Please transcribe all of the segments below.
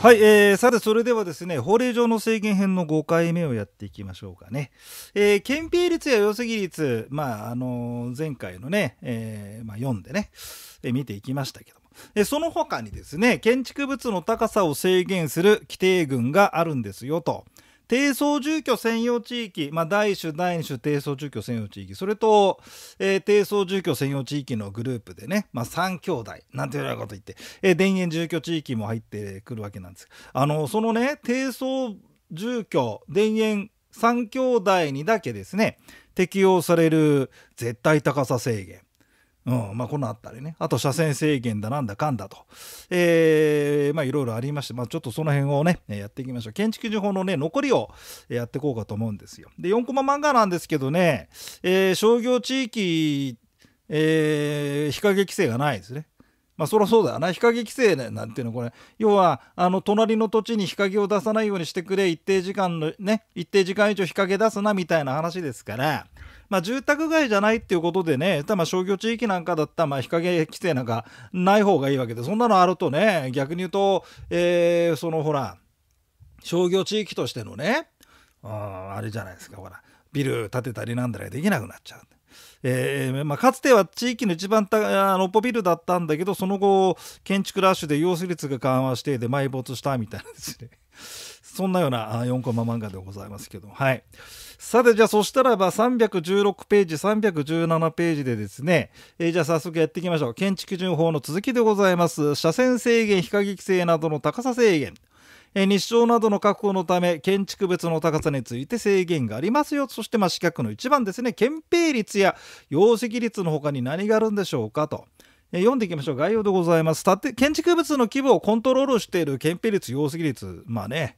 はい、えー、さてそれではですね法令上の制限編の5回目をやっていきましょうかね、えー、憲兵率や寄席率、まああのー、前回のね、えーまあ、読んでね、えー、見ていきましたけども、えー、その他にですね建築物の高さを制限する規定群があるんですよと低層住居専用地域、まあ、第1種第2種低層住居専用地域それと、えー、低層住居専用地域のグループでね、まあ、3兄弟なんていうようなこと言って、えー、田園住居地域も入ってくるわけなんですあのそのね低層住居田園3兄弟にだけですね適用される絶対高さ制限うんまあ、このあったりねあと車線制限だなんだかんだと、えー、まあいろいろありまして、まあ、ちょっとその辺をねやっていきましょう建築情報のね残りをやっていこうかと思うんですよで4コマ漫画なんですけどね、えー、商業地域、えー、日陰規制がないですねまあそりゃそうだよな日陰規制なんていうのこれ要はあの隣の土地に日陰を出さないようにしてくれ一定時間のね一定時間以上日陰出すなみたいな話ですからまあ、住宅街じゃないっていうことでね、たま商業地域なんかだったら、日陰規制なんかない方がいいわけで、そんなのあるとね、逆に言うと、えー、そのほら、商業地域としてのね、ああれじゃないですか、ほら、ビル建てたりなんだりできなくなっちゃう。えーまあ、かつては地域の一番たあのポビルだったんだけどその後建築ラッシュで陽水率が緩和してで埋没したみたいなですねそんなような4コマ漫画でございますけどはい。さてじゃあそしたらば316ページ317ページでですね、えー、じゃあ早速やっていきましょう建築基準法の続きでございます車線制限日陰規制などの高さ制限え日照などの確保のため建築物の高さについて制限がありますよそしてまあ四角の1番ですね憲兵率や容積率の他に何があるんでしょうかと。読んでいきましょう概要でございます建築物の規模をコントロールしている憲兵率容積率まあね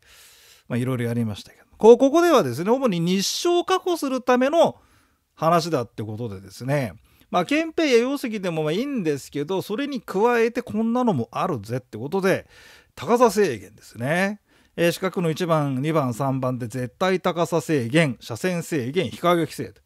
まあいろいろやりましたけここではですね主に日照を確保するための話だってことでですねまあ憲兵や容石でもまあいいんですけどそれに加えてこんなのもあるぜってことで高さ制限ですね。えー、四角の1番2番3番で絶対高さ制限車線制限日陰規制と。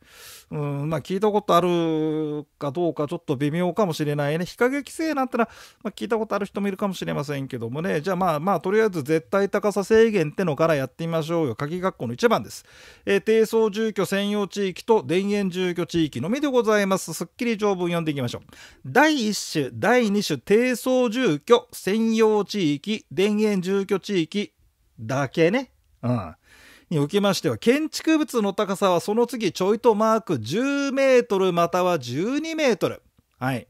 うんまあ、聞いたことあるかどうかちょっと微妙かもしれないね日陰規制なんてのは、まあ、聞いたことある人もいるかもしれませんけどもねじゃあまあまあとりあえず絶対高さ制限ってのからやってみましょうよ鍵学校の1番です、えー、低層住居専用地域と田園住居地域のみでございますすっきり条文読んでいきましょう第1種第2種低層住居専用地域田園住居地域だけねうんにおきましては建築物の高さはその次ちょいとマーク10メートルまたは12メートル。はい。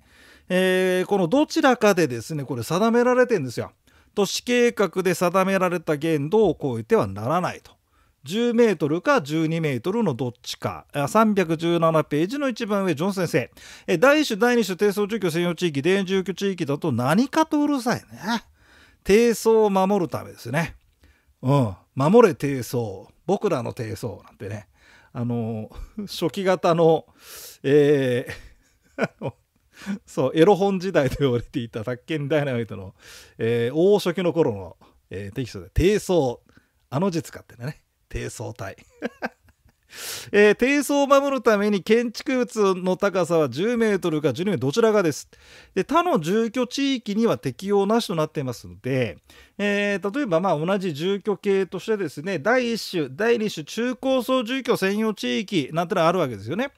えー、このどちらかでですね、これ定められてるんですよ。都市計画で定められた限度を超えてはならないと。10メートルか12メートルのどっちか。317ページの一番上、ジョン先生。え第1種、第2種、低層住居専用地域、電住居地域だと何かとうるさいね。低層を守るためですね。うん。守れ低層僕らの低層なんてねあの初期型のえー そうエロ本時代と言われていた宅建ダイナマイトの、えー、大初期の頃の、えー、テキストで「低層」あの字使ってね「低層体」えー、低層を守るために建築物の高さは10メートルか12メートルどちらかです。で、他の住居地域には適用なしとなっていますので、えー、例えばまあ同じ住居系としてですね、第1種、第2種、中高層住居専用地域なんてのはあるわけですよね。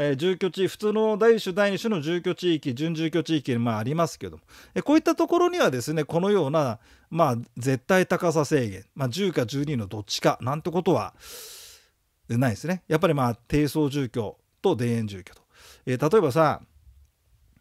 えー、住居地普通の第1種第2種の住居地域準住居地域にまあありますけども、えー、こういったところにはですねこのような、まあ、絶対高さ制限、まあ、10か12のどっちかなんてことは、ないですね。やっぱりまあ低層住居と田園住居と。えー、例えばさ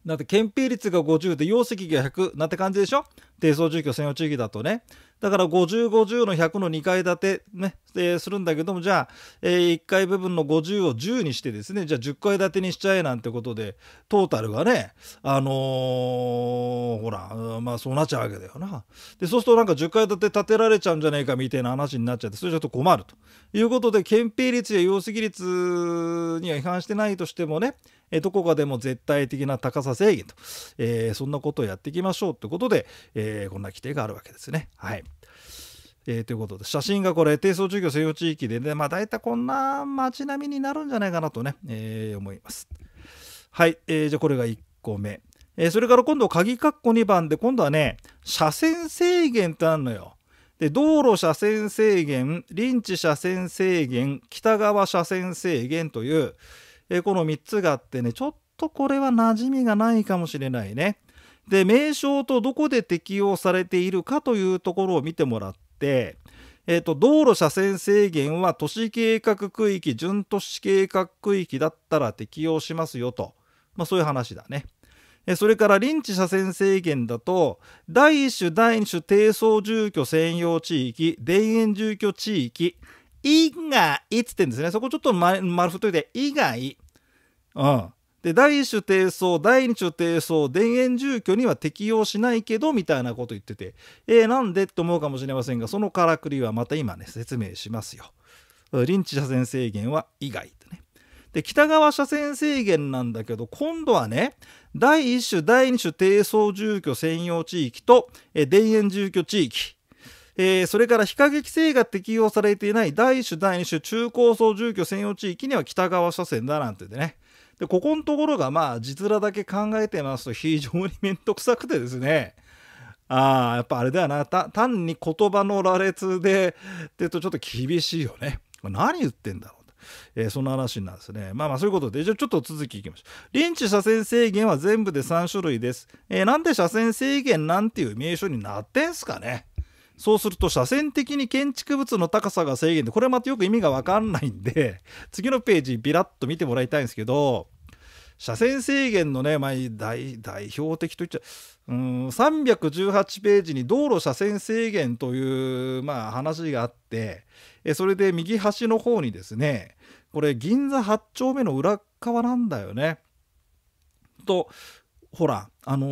だって憲兵率が50で容積が100なんて感じでしょ低層住居専用地域だとねだから50、50の100の2階建てね、えー、するんだけども、じゃあ、えー、1階部分の50を10にしてですね、じゃあ10階建てにしちゃえなんてことで、トータルがね、あのー、ほら、まあそうなっちゃうわけだよな。で、そうするとなんか10階建て建てられちゃうんじゃないかみたいな話になっちゃって、それちょっと困るということで、憲兵率や容積率には違反してないとしてもね、えどこかでも絶対的な高さ制限と、えー、そんなことをやっていきましょうということで、えー、こんな規定があるわけですね。はい。えー、ということで、写真がこれ、低層授業専用地域でね、まあ大体こんな街並みになるんじゃないかなとね、え思います。はい、えー、じゃあこれが1個目。えそれから今度、鍵括弧2番で、今度はね、車線制限ってあるのよ。で道路車線制限臨地車線制限北側車線制限という、えこの3つがあってねちょっとこれは馴染みがないかもしれないね。で名称とどこで適用されているかというところを見てもらって、えーと道路車線制限は都市計画区域準都市計画区域だったら適用しますよと、まあ、そういう話だね。それから臨地車線制限だと、第1種、第2種、低層住居専用地域、田園住居地域、以外っつってんですね。そこちょっと丸太っといて、以外。うん。で、第一種低層、第二種低層、田園住居には適用しないけど、みたいなこと言ってて、えー、なんでって思うかもしれませんが、そのからくりはまた今ね、説明しますよ。臨地車線制限は以外ってね。で、北側車線制限なんだけど、今度はね、第1種、第2種低層住居専用地域と、え田園住居地域。えー、それから非陰規性が適用されていない第1種、第2種、中高層住居専用地域には北側車線だなんてでね。で、ここのところがまあ、実らだけ考えてますと非常に面倒くさくてですね。ああ、やっぱあれだよな。単に言葉の羅列で、ってうとちょっと厳しいよね。何言ってんだろう。えー、そんな話なんですね。まあまあそういうことで、じゃあちょっと続きいきましょう。臨時車線制限は全部で3種類です。えー、なんで車線制限なんていう名称になってんすかねそうすると、車線的に建築物の高さが制限で、これまたよく意味が分かんないんで、次のページ、ビラッと見てもらいたいんですけど、車線制限のね、まあ、代表的といっちゃう、うん、318ページに道路車線制限という、まあ、話があって、えそれで右端の方にですね、これ、銀座8丁目の裏側なんだよね。と、ほら、あの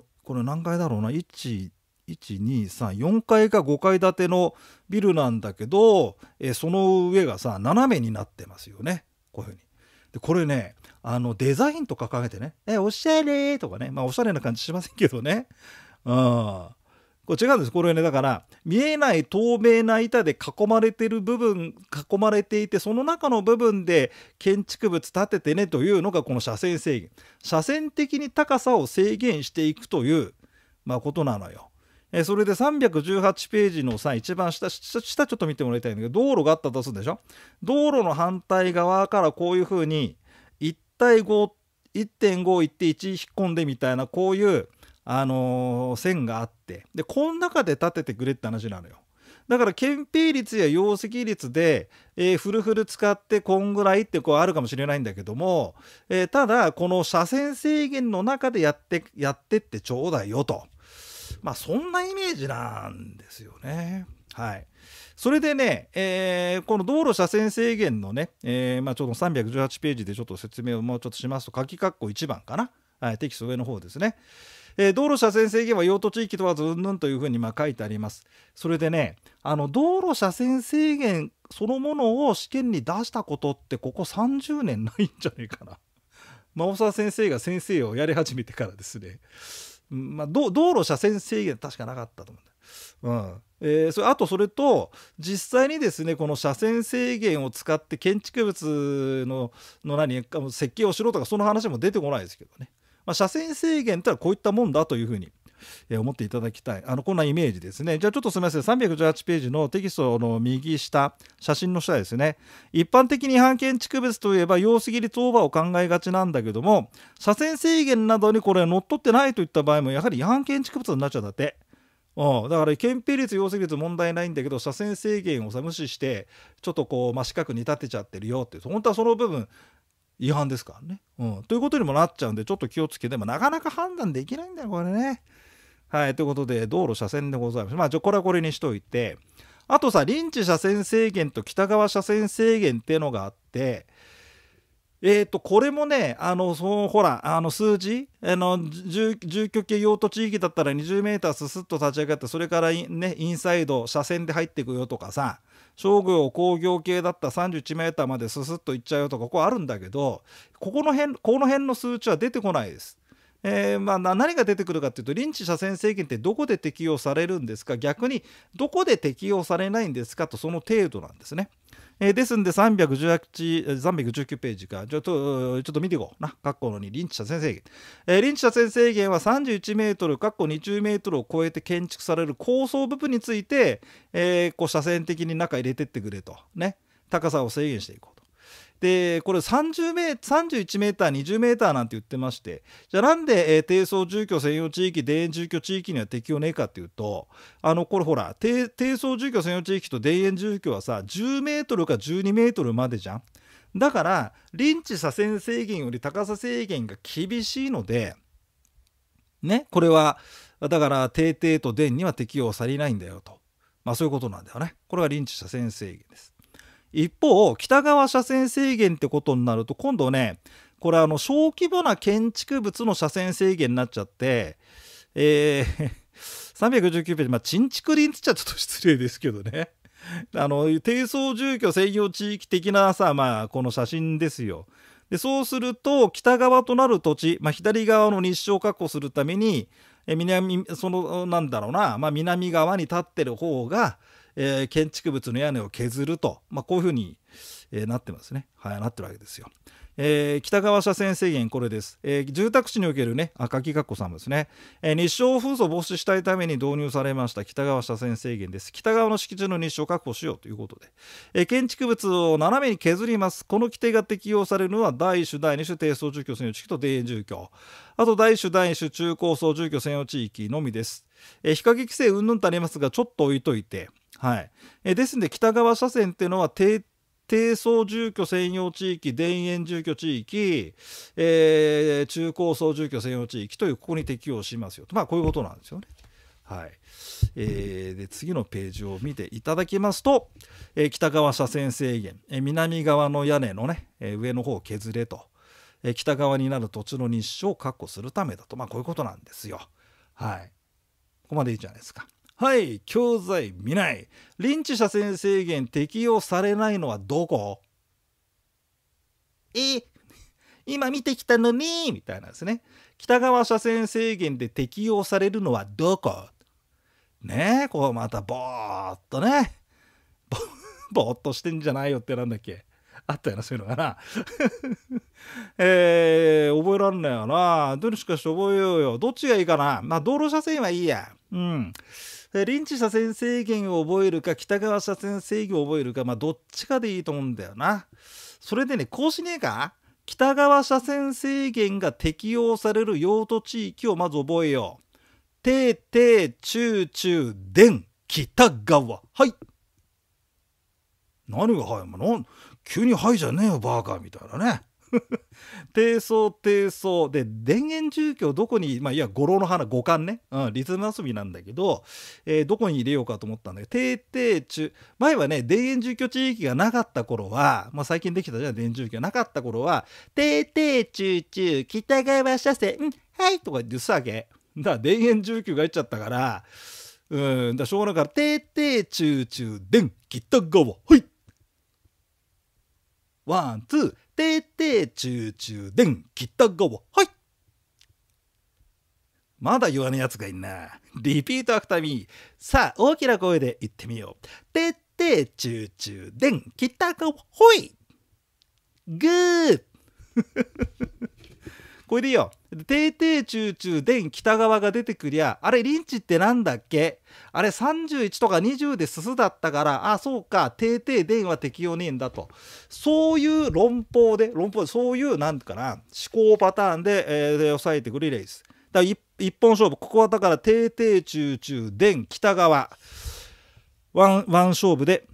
ー、これ何階だろうな、1、123,4階か5階建てのビルなんだけど、えその上がさ、斜めになってますよね。こういうふうに。で、これね、あの、デザインとか掲げてね、え、おしゃれとかね、まあ、おしゃれな感じしませんけどね。うん。これ違うんです。これね、だから、見えない透明な板で囲まれてる部分、囲まれていて、その中の部分で建築物建ててねというのがこの車線制限。車線的に高さを制限していくという、まあ、ことなのよ。えそれで318ページのさ一番下下ちょっと見てもらいたいんだけど道路があったとするでしょ道路の反対側からこういうふうに1対5 1.5行って1引っ込んでみたいなこういうあのー、線があってでこの中で立ててくれって話なのよだから憲兵率や容積率で、えー、フルフル使ってこんぐらいってこうあるかもしれないんだけども、えー、ただこの車線制限の中でやってやってってちょうだいよと。まあそんなイメージなんですよね。はい、それでね、えー、この道路車線制限のね、えー、まあ、ちょっと318ページでちょっと説明をもうちょっとしますと、書き括弧1番かな、はい、テキスト上の方ですね。えー、道路車線制限は用途地域問わずうんぬんというふうにま書いてあります。それでね、あの道路車線制限そのものを試験に出したことってここ30年ないんじゃねえかな。真沢先生が先生をやり始めてからですね。まあ、道路車線制限確かなかったと思うんだよ。うんえー、それあとそれと実際にですねこの車線制限を使って建築物のの何設計をしろとかその話も出てこないですけどね、まあ、車線制限ってのはこういったもんだというふうにえ思っていただきたいあのこんなイメージですねじゃあちょっとすみません318ページのテキストの右下写真の下ですね一般的に違反建築物といえば様率切りバ場を考えがちなんだけども車線制限などにこれ乗っ取ってないといった場合もやはり違反建築物になっちゃうんだって。うん、だから憲兵率、要請率問題ないんだけど、車線制限をさ無視して、ちょっとこう、まあ、四角に立てちゃってるよって、本当はその部分、違反ですからね、うん。ということにもなっちゃうんで、ちょっと気をつけても、なかなか判断できないんだよ、これね。はい、ということで、道路車線でございます。まあ、じゃこれはこれにしといて、あとさ、臨時車線制限と北側車線制限っていうのがあって、えー、とこれもね、あのそのほら、あの数字あの住、居系用途地域だったら20メーターすすっと立ち上がって、それからね、インサイド、車線で入っていくよとかさ、商業、工業系だったら31メーターまですすっと行っちゃうよとか、ここあるんだけど、ここの辺この辺の数値は出てこないです。えー、まあ、何が出てくるかというと臨時車線制限ってどこで適用されるんですか逆にどこで適用されないんですかとその程度なんですね。えー、ですんで318 319ページかちょっとちょっと見ていこうな括弧の2臨時車線制限、えー、臨時車線制限は31メートル括弧20メートルを超えて建築される高層部分について、えー、こう車線的に中入れてってくれとね高さを制限していこうでこれ30メ31メーター20メーターなんて言ってましてじゃあなんで、えー、低層住居専用地域田園住居地域には適用ねえかっていうとあのこれほら低層住居専用地域と田園住居はさ10メートルか12メートルまでじゃん。だから臨地左遷制限より高さ制限が厳しいのでねこれはだから低低と電には適用されないんだよとまあそういうことなんだよねこれが臨地左遷制限です。一方北側車線制限ってことになると今度ねこれあの小規模な建築物の車線制限になっちゃってえー3 1 9ページ、まあ、チンチって言っちゃちょっと失礼ですけどね。あの、低層住居制御地域的なさ、まあ、この写真ですよ。で、そうすると、北側となる土地、まあ、左側の日照を確保するために、南、その、なんだろうな、まあ、南側に立ってる方が、えー、建築物の屋根を削ると、まあ、こういうふうに、えー、なってますね、はい、なってるわけですよ。えー、北側車線制限、これです、えー、住宅地におけるね、赤木かっこさんですね、えー、日照風争防止したいために導入されました北側車線制限です。北側の敷地の日照を確保しようということで、え建築物を斜めに削ります。この規定が適用されるのは、第1種、第2種、低層住居専用地域と田園住居、あと第1種、第2種、中高層住居専用地域のみです。え日陰規制うんぬんとありますが、ちょっと置いといて、はい、えですので北側車線っていうのは低低層住居専用地域、田園住居地域、えー、中高層住居専用地域という、ここに適用しますよと、まあ、こういうことなんですよね。はいえー、で次のページを見ていただきますと、えー、北側車線制限、え南側の屋根のね、え上の方を削れと、え北側になる土地の日照を確保するためだと、まあ、こういうことなんですよ。はい、ここまでいいじゃないですか。はい教材見ない臨時車線制限適用されないのはどこえ今見てきたのにみたいなんですね北側車線制限で適用されるのはどこねえこうまたぼーっとね ぼーっとしてんじゃないよってなんだっけあったよな、そういうのがな。えー、覚えらんないよな。どれしかし覚えようよ。どっちがいいかな。まあ、道路車線はいいや。うん。リンチ車線制限を覚えるか北側車線制御を覚えるかまあどっちかでいいと思うんだよなそれでねこうしねえか北側車線制限が適用される用途地域をまず覚えよう。ててちちゅゅう、でん、北側はい何が「早い」もの急に「はい」じゃねえよバーカーみたいなね 低層低層で電源住居をどこに、まあ、いや五郎の花五感ね、うん、リズム遊びなんだけど、えー、どこに入れようかと思ったんだけど低低中前はね田園住居地域がなかった頃は、まあ、最近できたじゃん田園住居がなかった頃は低低中中北側車線んはいとか言ってたわけだから田園住居が入っちゃったからうんだしょうがないから低低中中電北側はいワンツーててちゅうちゅうでんきっが川はいまだ言わねえやつがいんな。リピートアクターミー。さあ、大きな声で言ってみよう。ててちゅうちゅうでんきっが川ほいグーこれでいいよ。ていていちゅうちゅうでん北側が出てくりゃ、あれ、リンチってなんだっけあれ、31とか20でススだったから、あ、そうか、ていていでんは適用ねえんだと。そういう論法で、論法で、そういう、なんてかな、思考パターンで、えー、で抑えてくれりゃいいです。だから一本勝負、ここはだから、ていていちゅうちゅうでん北側。ワン、ワン勝負で、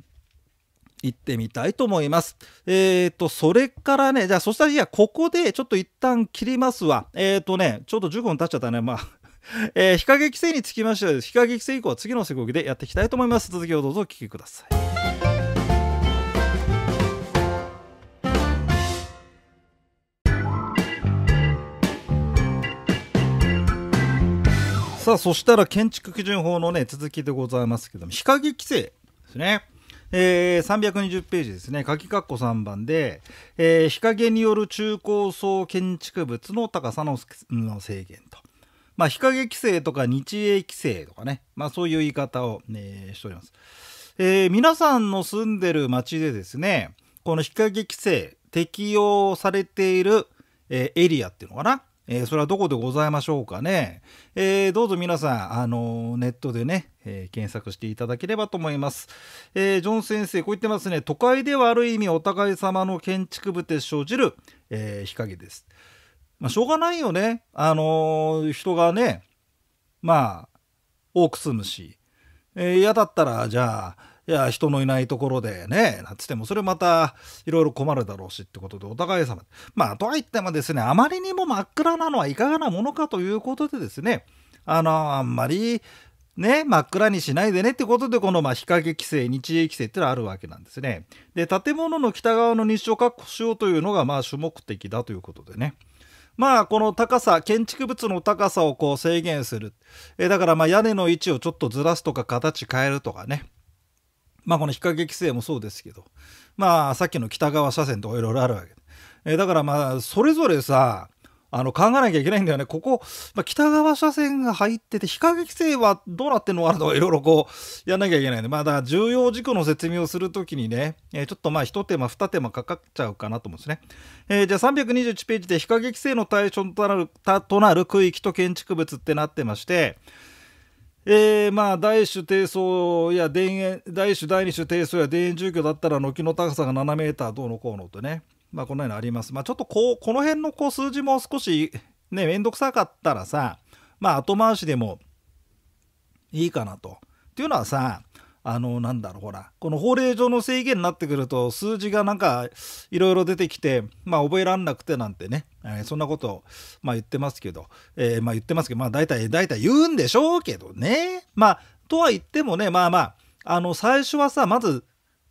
行ってみたいと思います。えっ、ー、と、それからね、じゃあそしたらいや、ここでちょっと一旦切りますわ。えっ、ー、とね、ちょっと15分経っちゃったね。まあ えー、日陰規制につきましては、日陰規制以降は次の施工でやっていきたいと思います。続きをどうぞお聞きください。さあ、そしたら建築基準法のね、続きでございますけども、日陰規制ですね。えー、320ページですねか括弧3番で、えー、日陰による中高層建築物の高さの制限と。まあ、日陰規制とか日英規制とかね、まあ、そういう言い方を、ね、しております、えー、皆さんの住んでる町でですねこの日陰規制適用されている、えー、エリアっていうのかなえー、それはどこでございましょうかね。えー、どうぞ皆さん、あのー、ネットでね、え検索していただければと思います。えジョン先生、こう言ってますね。都会ではある意味お互い様の建築部で生じる、え日陰です。まあ、しょうがないよね。あの人がね、まあ、多く住むし。え嫌だったら、じゃあ、いや人のいないところでねなんつってもそれまたいろいろ困るだろうしってことでお互い様まあとはいってもですねあまりにも真っ暗なのはいかがなものかということでですねあのあんまりね、真っ暗にしないでねってことで、この、まあ、日陰規制、日影規制ってのはあるわけなんですね。で、建物の北側の日照確保しようというのが、まあ、主目的だということでね。まあ、この高さ、建築物の高さをこう制限する。えだから、まあ、屋根の位置をちょっとずらすとか、形変えるとかね。まあ、この日陰規制もそうですけど、まあ、さっきの北側車線とかいろいろあるわけえー、だからまあそれぞれさあの考えなきゃいけないんだよね。ここ、まあ、北側車線が入ってて、日陰規制はどうなってんのかなとか、いろいろこう、やんなきゃいけないんで、まあ、だから重要事項の説明をするときにね、えー、ちょっとまあ、一手間、二手間かかっちゃうかなと思うんですね。えー、じゃあ、321ページで、日陰規制の対象となる、となる区域と建築物ってなってまして、えー、まあ、第1種低層や田園、第1種、第2種低層や田園住居だったら、軒の高さが7メーターどうのこうのとね、まあ、こんなのあります。まあ、ちょっとこう、この辺のこう数字も少し、ね、めんどくさかったらさ、まあ、後回しでもいいかなと。っていうのはさ、あのなんだろうほらこの法令上の制限になってくると数字がなんかいろいろ出てきてまあ覚えらんなくてなんてね、えー、そんなことをまあ言ってますけど、えー、まあ言ってますけどまあ大体大体言うんでしょうけどねまあとは言ってもねまあまああの最初はさまず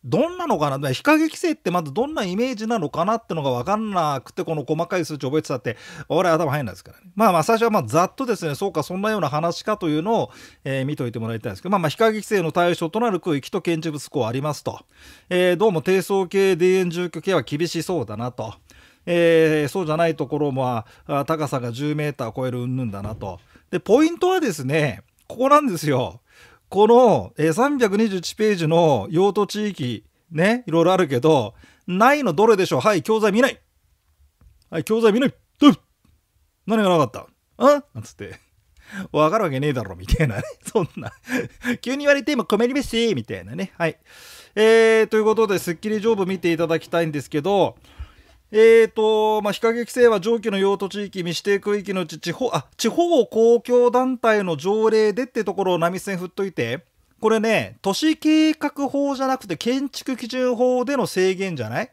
どんなのかな非過激性ってまずどんなイメージなのかなってのが分かんなくてこの細かい数値覚えてたって俺頭入んないですからねまあまあ最初はまあざっとですねそうかそんなような話かというのを、えー、見といてもらいたいんですけどまあまあ非過激性の対象となる区域と建築物項ありますと、えー、どうも低層系田園住居系は厳しそうだなと、えー、そうじゃないところも高さが10メーター超えるうんぬんだなとでポイントはですねここなんですよこの、えー、321ページの用途地域、ね、いろいろあるけど、ないのどれでしょうはい、教材見ないはい、教材見ない何がなかったんなんつって。わかるわけねえだろ、みたいなね。そんな急に言われて今困りますみたいなね。はい。えー、ということで、スッキリ上部見ていただきたいんですけど、えーとまあ、日陰規制は上記の用途地域、未指定区域のうち地方あ地方公共団体の条例でってところを波線振っといて、これね、都市計画法じゃなくて建築基準法での制限じゃない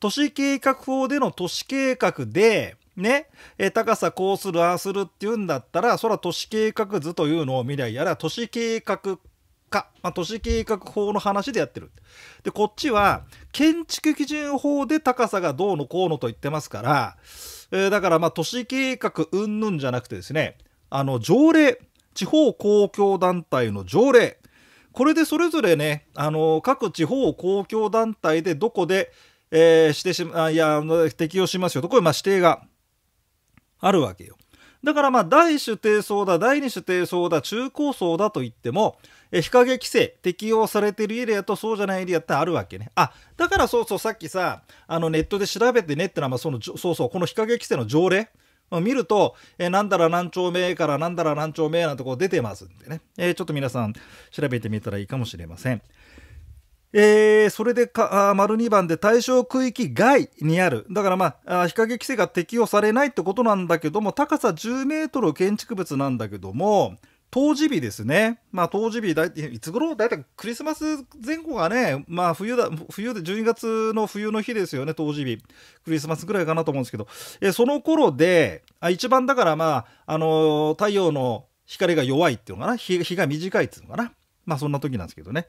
都市計画法での都市計画で、ね、え高さこうするああするっていうんだったらそら都市計画図というのを見りゃやら都市計画化、まあ、都市計画法の話でやってるでこっちは建築基準法で高さがどうのこうのと言ってますから、えー、だからま都市計画うんぬんじゃなくてですねあの条例地方公共団体の条例これでそれぞれねあの各地方公共団体でどこで、えー、してしまいや適用しますよとこれま指定があるわけよ。だからまあ第一種低層だ第二種低層だ中高層だと言っても日陰規制適用されてるエリアとそうじゃないエリアってあるわけねあだからそうそうさっきさあのネットで調べてねってのはまあそのそうそうこの日陰規制の条例見ると、えー、だら何丁目から何だら何丁目なんてこう出てますんでね、えー、ちょっと皆さん調べてみたらいいかもしれません。えー、それでか、丸2番で対象区域外にある。だからまあ、日陰規制が適用されないってことなんだけども、高さ10メートル建築物なんだけども、冬至日ですね。まあ、冬至日、だいいつ頃だいたいクリスマス前後がね、まあ、冬だ、冬で、12月の冬の日ですよね、冬至日。クリスマスぐらいかなと思うんですけど、えその頃で、あ一番だからまあ、あのー、太陽の光が弱いっていうのかな日、日が短いっていうのかな。まあ、そんな時なんですけどね。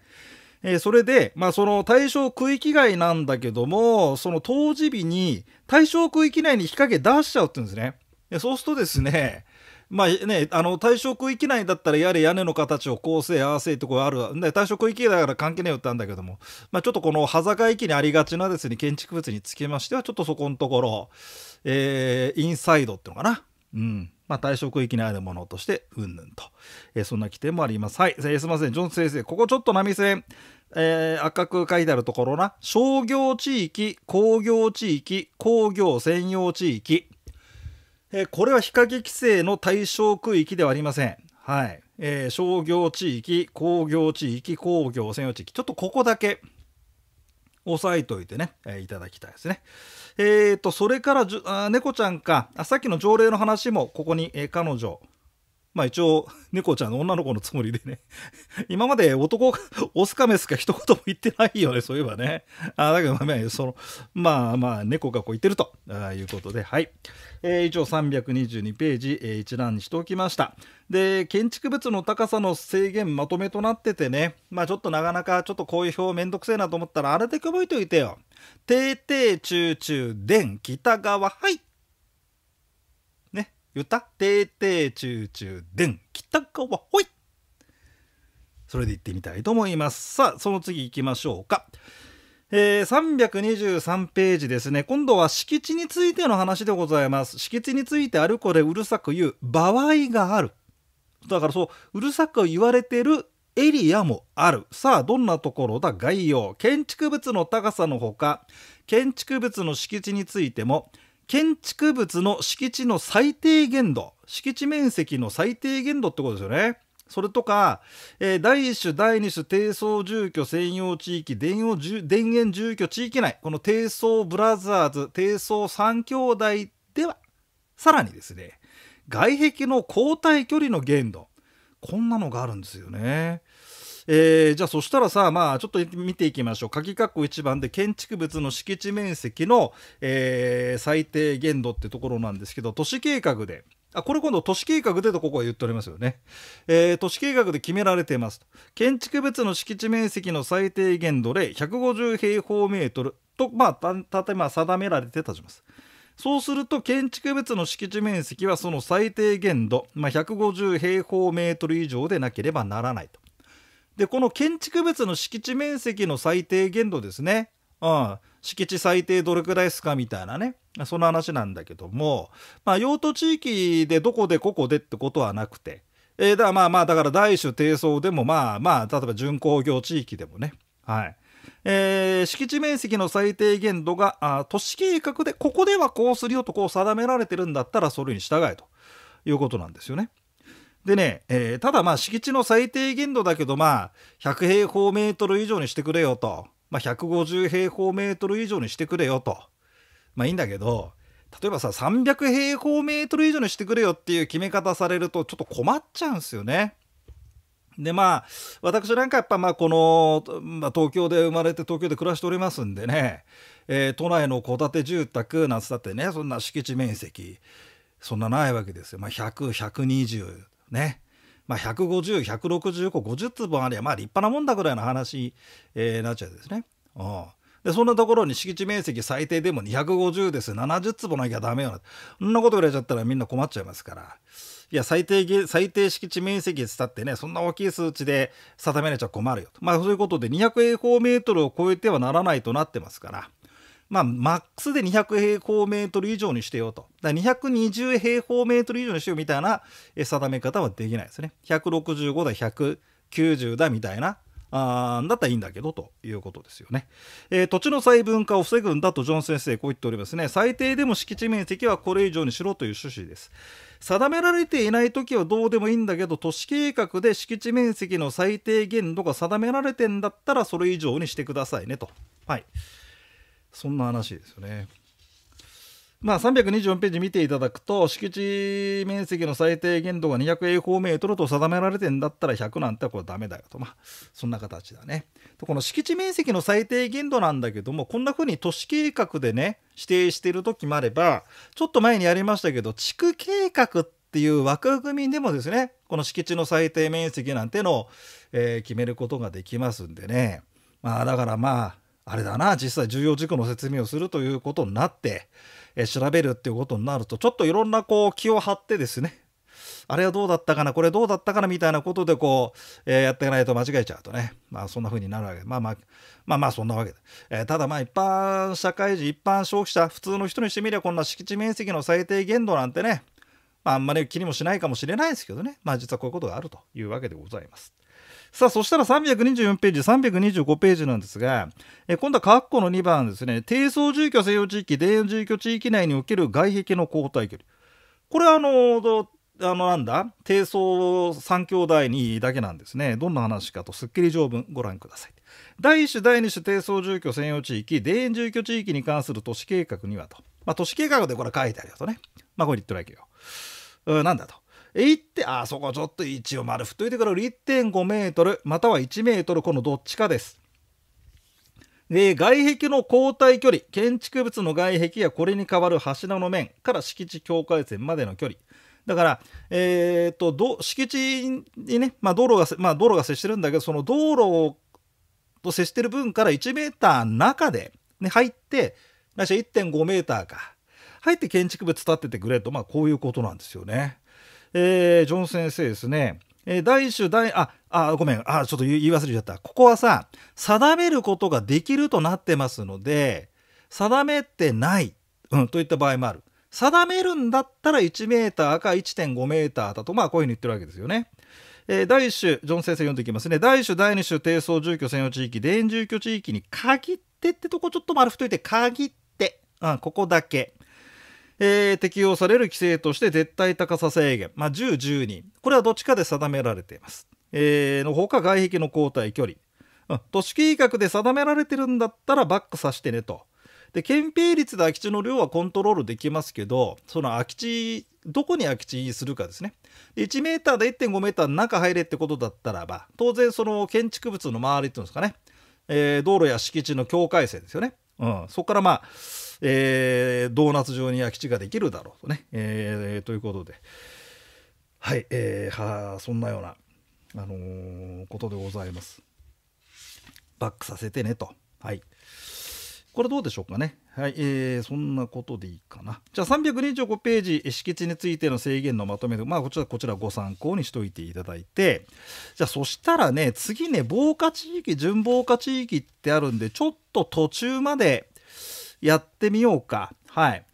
えー、それで、まあ、その対象区域外なんだけども、その当時日に対象区域内に日陰出しちゃうって言うんですね。そうするとですね、まあね、あの対象区域内だったらやれ屋根の形を構成合わせってこがあるで対象区域だから関係ないよってあるんだけども、まあ、ちょっとこの羽坂駅にありがちなですね建築物につきましてはちょっとそこのところ、えー、インサイドっていうのかな、うん、まあ、対象区域あるものとして、うんぬんと、えー、そんな規定もあります。はい、えー、すいません、ジョン先生、ここちょっと波線、えー、赤く書いてあるところな、商業地域、工業地域、工業専用地域、えー、これは日陰規制の対象区域ではありません。はい。えー、商業地域、工業地域、工業専用地域、ちょっとここだけ押さえといてね、えー、いただきたいですね。えーと、それからあ猫ちゃんかあさっきの条例の話もここに、えー、彼女まあ一応、猫ちゃんの女の子のつもりでね 今まで男、オスかメスか一言も言ってないよね、そういえばね。あだけど、まあ、その、まあまあ、猫がこう言ってるということで、はい。えー、以上322ページ、えー、一覧にしておきましたで建築物の高さの制限まとめとなっててねまあちょっとなかなかちょっとこういう表めんどくせえなと思ったらあれだけ覚えておいてよ「てて中中電北側はい」ね言った「てて中中電北側ほい」それで行ってみたいと思いますさあその次行きましょうかえー、323ページですね。今度は敷地についての話でございます。敷地についてあるこれうるさく言う場合がある。だからそう、うるさく言われてるエリアもある。さあ、どんなところだ概要。建築物の高さのほか、建築物の敷地についても、建築物の敷地の最低限度、敷地面積の最低限度ってことですよね。それとか、えー、第1種、第2種、低層住居専用地域、電用電源住居地域内、この低層ブラザーズ、低層3兄弟では、さらにですね、外壁の交代距離の限度、こんなのがあるんですよね。えー、じゃあそしたらさ、まあ、ちょっと見ていきましょう。鍵括弧1番で建築物の敷地面積の、えー、最低限度ってところなんですけど、都市計画で、あこれ今度都市計画でとここは言っておりますよね、えー、都市計画で決められています建築物の敷地面積の最低限度で150平方メートルとまあたたま定められて立ちますそうすると建築物の敷地面積はその最低限度、まあ、150平方メートル以上でなければならないとでこの建築物の敷地面積の最低限度ですね、うん、敷地最低どれくらいですかみたいなねその話なんだけども、まあ、用途地域でどこでここでってことはなくて、えー、だまあまあだから大種低層でもまあまあ例えば巡航業地域でもねはいえー、敷地面積の最低限度があ都市計画でここではこうするよとこう定められてるんだったらそれに従えということなんですよね。でね、えー、ただまあ敷地の最低限度だけどまあ100平方メートル以上にしてくれよとまあ、150平方メートル以上にしてくれよと。まあいいんだけど、例えばさ、300平方メートル以上にしてくれよっていう決め方されるとちょっと困っちゃうんですよね。でまあ、私なんかやっぱまあこの、まあ、東京で生まれて東京で暮らしておりますんでね、えー、都内の戸建て住宅なんつったってねそんな敷地面積そんなないわけですよ、まあ、100120ねまあ、150、160個、50坪ありゃ、まあ、立派なもんだぐらいの話、えー、なっちゃうんですね。んでそんなところに敷地面積最低でも250です70坪なきゃダメよなそんなこと言われちゃったらみんな困っちゃいますからいや最低最低敷地面積つってねそんな大きい数値で定められちゃ困るよとまあそういうことで200平方メートルを超えてはならないとなってますからまあ、マックスで200平方メートル以上にしてよと。だ220平方メートル以上にしようみたいな定め方はできないですね。165だ、190だみたいな。あだったらいいんだけどということですよね、えー、土地の細分化を防ぐんだとジョン先生こう言っておりますね最低でも敷地面積はこれ以上にしろという趣旨です定められていないときはどうでもいいんだけど都市計画で敷地面積の最低限度が定められてんだったらそれ以上にしてくださいねとはいそんな話ですよね。まあ、324ページ見ていただくと、敷地面積の最低限度が200平方メートルと定められてんだったら100なんてこれダメだよと。まあ、そんな形だね。この敷地面積の最低限度なんだけども、こんな風に都市計画でね、指定してる時もあれば、ちょっと前にやりましたけど、地区計画っていう枠組みでもですね、この敷地の最低面積なんてのを、えー、決めることができますんでね。まあ、だからまあ、あれだな実際重要事項の説明をするということになって、え調べるっていうことになるとちょっといろんなこう気を張ってですねあれはどうだったかなこれどうだったかなみたいなことでこう、えー、やっていかないと間違えちゃうとねまあそんな風になるわけでまあまあまあまあそんなわけで、えー、ただまあ一般社会人一般消費者普通の人にしてみればこんな敷地面積の最低限度なんてね、まあ、あんまり気にもしないかもしれないですけどねまあ実はこういうことがあるというわけでございます。さあ、そしたら324ページ、325ページなんですが、え今度は括弧の2番ですね、低層住居専用地域、田園住居地域内における外壁の交代距離。これはあの、あのなんだ低層3兄弟にだけなんですね。どんな話かと、すっきり条文ご覧ください。第1種、第2種、低層住居専用地域、田園住居地域に関する都市計画にはと。まあ、都市計画でこれ書いてあるよとね。まあ、これ言ってるわけよ。うん、なんだと。いって、あそこちょっと一応を丸振っといてくれる1.5メートル、または1メートル、このどっちかです。で、外壁の交代距離、建築物の外壁やこれに代わる柱の面から敷地境界線までの距離。だから、えー、っと、ど敷地にね、まあ、道路が、まあ、道路が接してるんだけど、その道路と接してる分から1メーター中で、ね、入って、なしは1.5メーターか。入って建築物立っててくれと、まあ、こういうことなんですよね。えー、ジョン先生ですね、えー、第一種第、あ、あ、ごめん、あ、ちょっと言い忘れちゃった。ここはさ、定めることができるとなってますので、定めてない、うん、といった場合もある。定めるんだったら1メーターか1.5メーターだと、まあこういうふうに言ってるわけですよね。えー、第1種、ジョン先生読んでいきますね。第1種、第2種、低層住居専用地域、電住居地域に限ってってとこちょっと丸太いて、限って、うん、ここだけ。えー、適用される規制として絶対高さ制限、まあ、10、1 2人、これはどっちかで定められています。えー、のほか外壁の交代距離、うん、都市計画で定められてるんだったらバックさせてねと。で憲兵率で空き地の量はコントロールできますけどその空き地どこに空き地するかですね1ーで1 5の中入れってことだったらば当然その建築物の周りっていうんですかね、えー、道路や敷地の境界線ですよね、うん、そこからまあえー、ドーナツ状に空き地ができるだろうとね、えー、ということではい、えー、はそんなような、あのー、ことでございますバックさせてねとはいこれどうでしょうかねはい、えー、そんなことでいいかな。じゃあ325ページ、敷地についての制限のまとめで、まあこちら、こちらご参考にしといていただいて、じゃあそしたらね、次ね、防火地域、準防火地域ってあるんで、ちょっと途中まで、やってみようか。はい。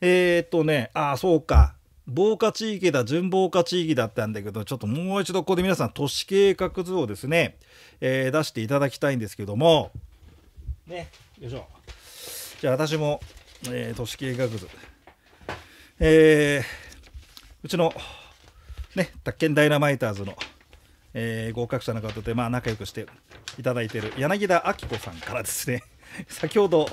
えー、っとね、ああ、そうか。防火地域だ、準防火地域だったんだけど、ちょっともう一度ここで皆さん都市計画図をですね、えー、出していただきたいんですけども、ね、よいしょ。じゃあ私も、えー、都市計画図。えー、うちの、ね、宅建ダイナマイターズの、え合格者の方で、まあ仲良くしていただいている柳田明子さんからですね、先ほど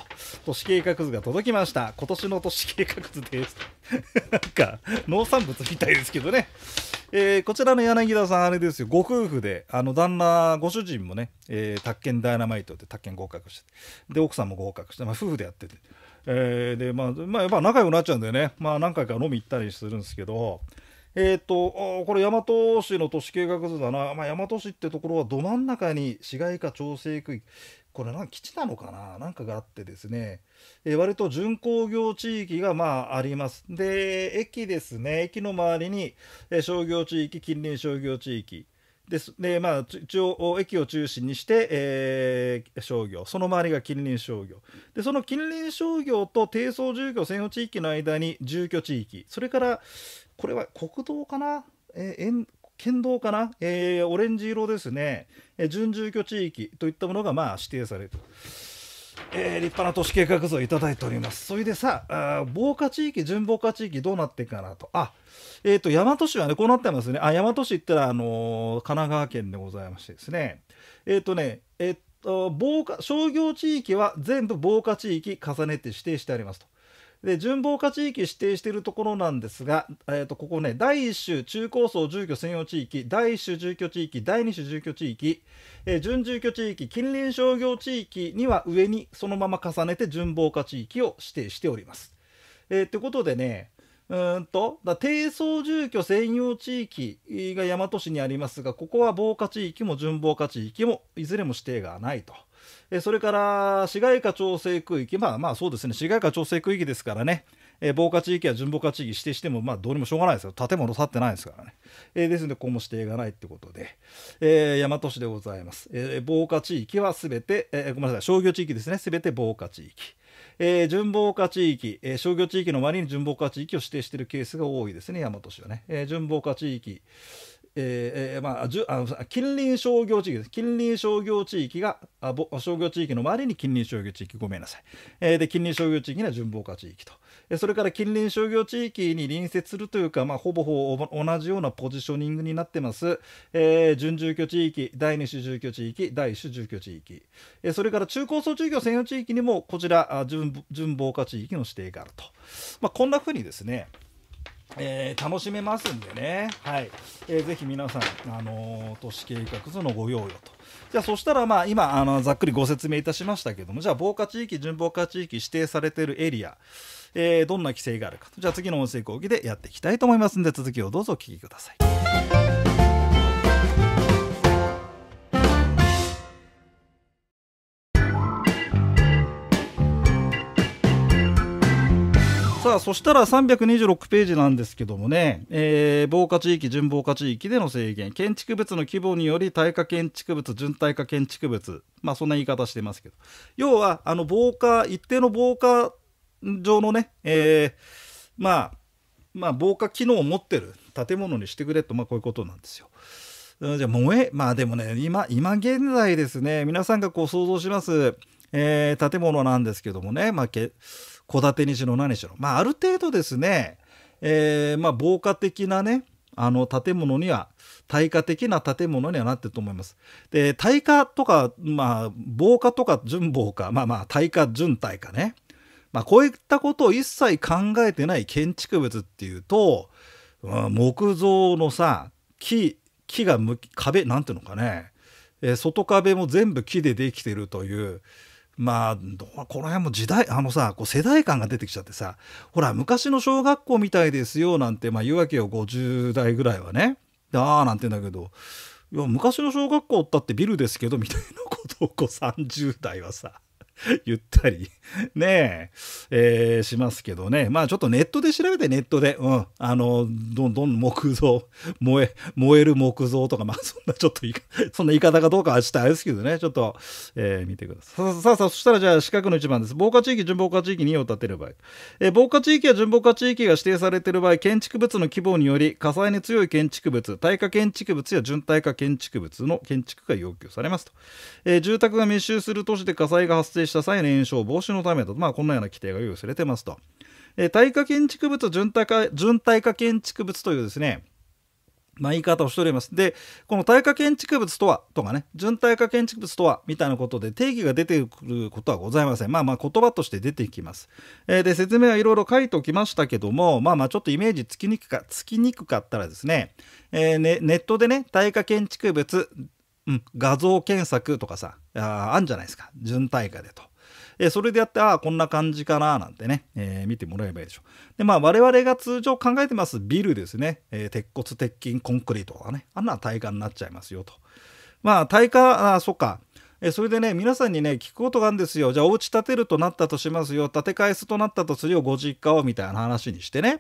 都市計画図が届きました今年の都市計画図です なんか農産物みたいですけどね、えー、こちらの柳田さんあれですよご夫婦であの旦那ご主人もね、えー、宅建ダイナマイトで宅建合格してで奥さんも合格して、まあ、夫婦でやってて、えー、でまあ、まあ、やっぱ仲良くなっちゃうんだよねまあ何回か飲み行ったりするんですけどえーと、とこれ大和市の都市計画図だな、まあ、大和市ってところはど真ん中に市街化調整区域、これなんか基地なのかななんかがあってですね、えー、割と巡航業地域がまああります。で、駅ですね、駅の周りに、えー、商業地域、近隣商業地域、ですでまあ、一応、駅を中心にして、えー、商業その周りが近隣商業でその近隣商業と低層住居専用地域の間に住居地域それからこれは国道かな、えー、県道かな、えー、オレンジ色ですね、えー、準住居地域といったものがまあ指定されると。えー、立派な都市計画図をいただいております。それでさ、あ防火地域、準防火地域どうなっていくかなと。あ、えっ、ー、と、大和市はね、こうなってますね。あ、大和市ってったら、あのー、神奈川県でございましてですね。えっ、とね、えっ、と、防火、商業地域は全部防火地域重ねて指定してありますと。で順防火地域指定しているところなんですが、えー、とここね第1種中高層住居専用地域第1種住居地域第2種住居地域、えー、準住居地域近隣商業地域には上にそのまま重ねて順防火地域を指定しております。えー、ということでねうんとだ低層住居専用地域が大和市にありますがここは防火地域も準防火地域もいずれも指定がないと。えそれから市街化調整区域、まあまあそうですね、市街化調整区域ですからね、えー、防火地域や準防火地域指定しても、まあどうにもしょうがないですよ。建物建ってないですからね。えー、ですので、ここも指定がないってことで、えー、大和市でございます。え防火地域はすべて、えごめんなさい、商業地域ですね、すべて防火地域。えー、順防火地域、えー、商業地域の割に順防火地域を指定しているケースが多いですね、大和市はね。えー、順防火地域、えーまあ、近隣商業地域です近隣商業地域があ商業地域の周りに近隣商業地域ごめんなさい、えー、で近隣商業地域には純防火地域と、えー、それから近隣商業地域に隣接するというか、まあ、ほぼほぼ同じようなポジショニングになってます、えー、準住居地域第2種住居地域第1種住居地域、えー、それから中高層住居専用地域にもこちら純防火地域の指定があると、まあ、こんなふうにですねえー、楽しめますんでね、はいえー、ぜひ皆さん、あのー、都市計画図のご用意と。じゃあそしたらまあ今あのざっくりご説明いたしましたけどもじゃあ防火地域準防火地域指定されているエリア、えー、どんな規制があるかじゃあ次の音声講義でやっていきたいと思いますんで続きをどうぞお聞きください。さあそしたら326ページなんですけどもね、えー、防火地域準防火地域での制限建築物の規模により耐火建築物準耐火建築物まあそんな言い方してますけど要はあの防火一定の防火上のね、えー、まあまあ防火機能を持ってる建物にしてくれとまあこういうことなんですよ。じゃあ燃えまあでもね今今現在ですね皆さんがこう想像します、えー、建物なんですけどもねまあけ戸建てにしろ何しろ、まあ、ある程度ですね、えー、まあ、防火的なね、あの建物には耐火的な建物にはなってると思います。で耐火とか、まあ、防火とか純防火まあまあ耐火純耐火ね、まあ、こういったことを一切考えてない建築物っていうと、うん、木造のさ木木が壁なんていうのかね、えー、外壁も全部木でできてるというまあこの辺も時代あのさこう世代感が出てきちゃってさほら昔の小学校みたいですよなんて、まあ、言うわけよ50代ぐらいはね。ああなんて言うんだけどいや昔の小学校だってビルですけどみたいなことをこう30代はさ言 ったり ねええー、しますけどね。まあちょっとネットで調べてネットで、うん。あの、どんどん木造、燃え、燃える木造とか、まあそんなちょっとい、そんな言い方かどうかはちょっとあれですけどね。ちょっと、えー、見てください。さあさあ、そしたらじゃあ四角の一番です。防火地域、純防火地域2を建てる場合。えー、防火地域や純防火地域が指定されている場合、建築物の規模により、火災に強い建築物、耐火建築物や純耐火建築物の建築が要求されますと。えー、住宅が密集する都市で火災が発生定した際の延焼防止のためと、まあ、こんなような規定が用意されてますと。えー、耐火建築物準耐火、準耐火建築物というですね、まあ、言い方をしております。で、この耐火建築物とはとかね、準耐火建築物とはみたいなことで定義が出てくることはございません。まあまあ言葉として出てきます。えー、で、説明はいろいろ書いておきましたけども、まあまあちょっとイメージつきにくか、つきにくかったらですね、えー、ねネットでね、耐火建築物うん、画像検索とかさ、ああんじゃないですか。準大化でと。えー、それでやって、ああ、こんな感じかな、なんてね、えー、見てもらえばいいでしょう。で、まあ、我々が通常考えてますビルですね、えー、鉄骨、鉄筋、コンクリートとかね、あんなは耐火になっちゃいますよと。まあ、耐火、あ、そっか、えそれでね皆さんにね聞くことがあるんですよじゃあお家建てるとなったとしますよ建て替えすとなったとするよご実家をみたいな話にしてね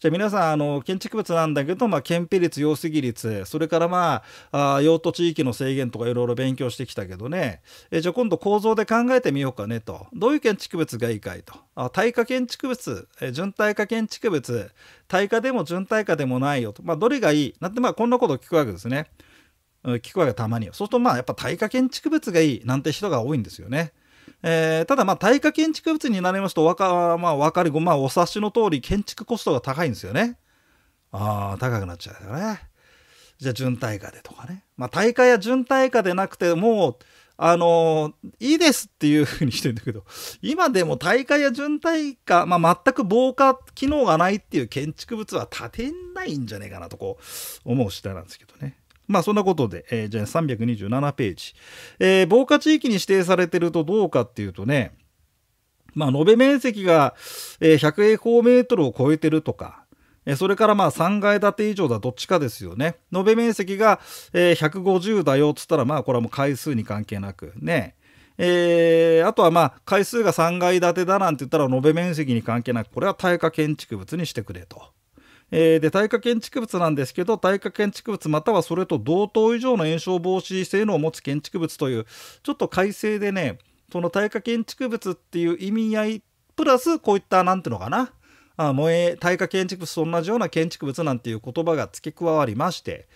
じゃあ皆さんあの建築物なんだけど、まあ、建費率用水率それからまああ用途地域の制限とかいろいろ勉強してきたけどねえじゃあ今度構造で考えてみようかねとどういう建築物がいいかいとあ耐火建築物え純耐火建築物耐火でも純耐火でもないよと、まあ、どれがいいなんてまあこんなこと聞くわけですね。聞くわけたまにそうするとまあやっぱ耐火建築物がいいなんて人が多いんですよね。えー、ただまあ耐火建築物になりますとわか,、まあ、わかりごまあお察しの通り建築コストが高いんですよね。ああ高くなっちゃうよね。じゃあ準耐火でとかね。まあ耐火や準耐火でなくてもうあのー、いいですっていうふうにしてるんだけど、今でも耐火や準耐化、まあ、全く防火機能がないっていう建築物は建てないんじゃねえかなとこう思う次第なんですけどね。まあそんなことで、えー、じゃあ327ページ、えー、防火地域に指定されてるとどうかっていうとね、まあ、延べ面積が100平方メートルを超えてるとか、それからまあ3階建て以上だどっちかですよね。延べ面積が150だよっつったらまあこれはもう回数に関係なくね。えー、あとはまあ回数が3階建てだなんて言ったら延べ面積に関係なくこれは耐火建築物にしてくれと。えー、で、耐火建築物なんですけど、耐火建築物またはそれと同等以上の炎症防止性能を持つ建築物という、ちょっと改正でね、その耐火建築物っていう意味合い、プラスこういった何ていうのかな、あ萌え、耐火建築物と同じような建築物なんていう言葉が付け加わりまして、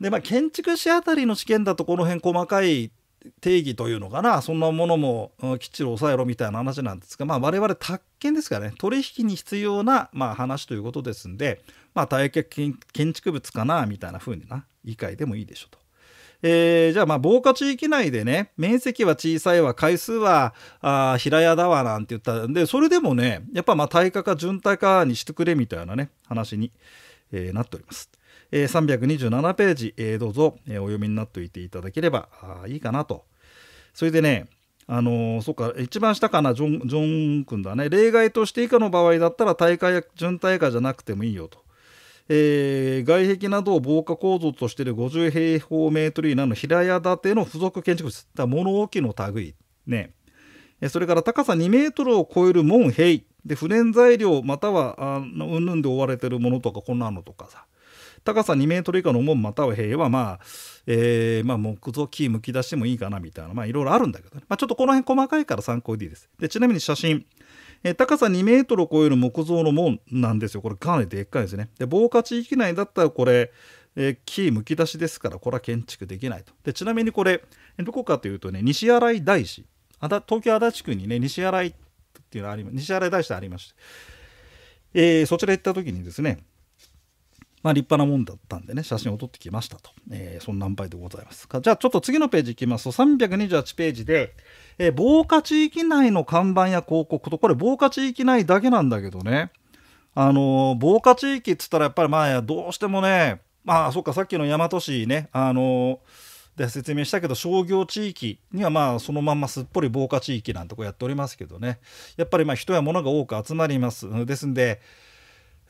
で、まあ、建築士あたりの試験だとこの辺細かい定義というのかなそんなものも、きっちり抑えろみたいな話なんですが、まあ、我々宅建ですからね取引に必要な、まあ、話ということですんで、まあ、大学建築物かなみたいな風にな理解でもいいでしょうと。えー、じゃあまあ防火地域内でね面積は小さいわ回数はあ平屋だわなんて言ったんでそれでもねやっぱまあ対火か潤耐かにしてくれみたいなね話に、えー、なっております。えー、327ページ、えー、どうぞ、えー、お読みになっておいていただければあいいかなと。それでね、あのー、そっか、一番下かな、ジョン、君だね。例外として以下の場合だったら、大会や準大会じゃなくてもいいよと。えー、外壁などを防火構造としている50平方メートル以内の平屋建ての付属建築物。だ物置の類。ね。それから高さ2メートルを超える門塀。で、不燃材料または、あの、うんぬんで覆われてるものとか、こんなのとかさ。高さ2メートル以下の門または塀は、まあえーまあ、木造木むき出してもいいかなみたいな、まあ、いろいろあるんだけど、ね、まあ、ちょっとこの辺細かいから参考でいいです。でちなみに写真、えー、高さ2メートルを超える木造の門なんですよ。これかなりでっかいですね。で防火地域内だったらこれ、えー、木むき出しですからこれは建築できないと。でちなみにこれどこかというとね西新井大師東京足立区にね西新井っていうのあり西新井大師ってありまして、えー、そちら行った時にですねまあ、立派なもんだったんでね写真を撮ってきましたと、えー、そんな安いでございますじゃあちょっと次のページいきますと328ページで、えー、防火地域内の看板や広告とこれ防火地域内だけなんだけどねあのー、防火地域っつったらやっぱりまあどうしてもねまあそっかさっきの大和市ねあので説明したけど商業地域にはまあそのまんますっぽり防火地域なんてこうやっておりますけどねやっぱりまあ人や物が多く集まりますですんで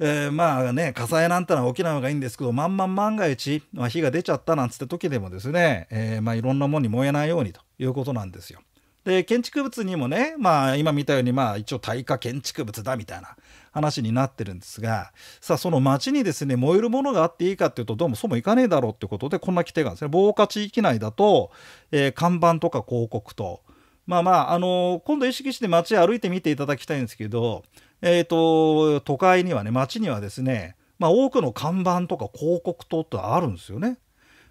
えー、まあね火災なんてのは起きない方がいいんですけどまんまん万が一、まあ、火が出ちゃったなんつって時でもですね、えー、まあ、いろんなもんに燃えないようにということなんですよ。で建築物にもね、まあ、今見たように、まあ、一応耐火建築物だみたいな話になってるんですがさあその町にですね燃えるものがあっていいかっていうとどうもそうもいかねえだろうってことでこんな規定があるんですね。防火地域内だと、えー、看板とか広告とまあまあ、あのー、今度意識して街歩いてみていただきたいんですけどえーと、都会にはね町にはですね、まあ、多くの看板とか広告塔ってあるんですよね。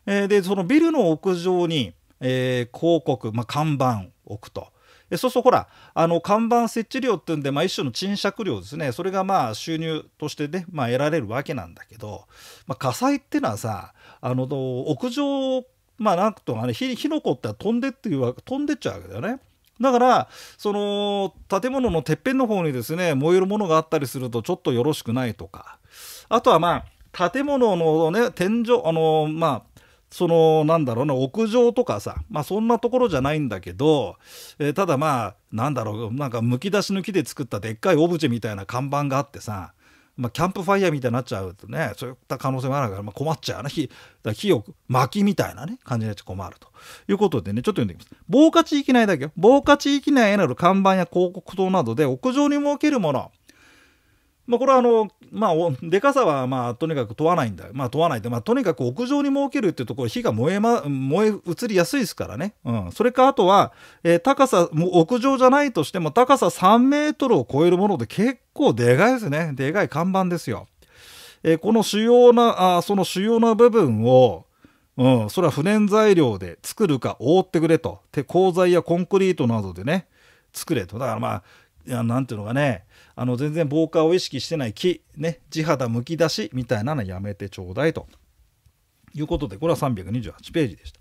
えー、でそのビルの屋上に、えー、広告、まあ、看板置くと。そうそうほらあの看板設置料っていうんで、まあ、一種の賃借料ですねそれがまあ収入としてね、まあ、得られるわけなんだけど、まあ、火災っていうのはさあの屋上まあなんとかね火火の粉って飛んでっていう飛んでっちゃうわけだよね。だからその建物のてっぺんの方にですね燃えるものがあったりするとちょっとよろしくないとかあとはまあ建物のね天井あのまあそのなんだろうな屋上とかさまあそんなところじゃないんだけど、えー、ただまあなんだろうなんかむき出しの木で作ったでっかいオブジェみたいな看板があってさまあ、キャンプファイヤーみたいになっちゃうとねそういった可能性もあるから、まあ、困っちゃうな火火を薪みたいなね感じになっちゃ困ると。いうことでね、ちょっと読んでいきます。防火地域内だけ防火地域内へなる看板や広告塔などで屋上に設けるもの。まあ、これはあの、まあ、でかさはまあとにかく問わないんだ、まあ、問わないで、まあ、とにかく屋上に設けるっていうところ火が燃え,、ま、燃え移りやすいですからね、うん、それかあとは、えー、高さも屋上じゃないとしても高さ3メートルを超えるもので結構でかいですねでかい看板ですよ、えー、この主要なあその主要な部分をうん、それは不燃材料で作るか覆ってくれと。で、鋼材やコンクリートなどでね、作れと。だからまあ、いやなんていうのかね、あの、全然防火を意識してない木、ね、地肌むき出しみたいなのやめてちょうだいと。いうことで、これは328ページでした。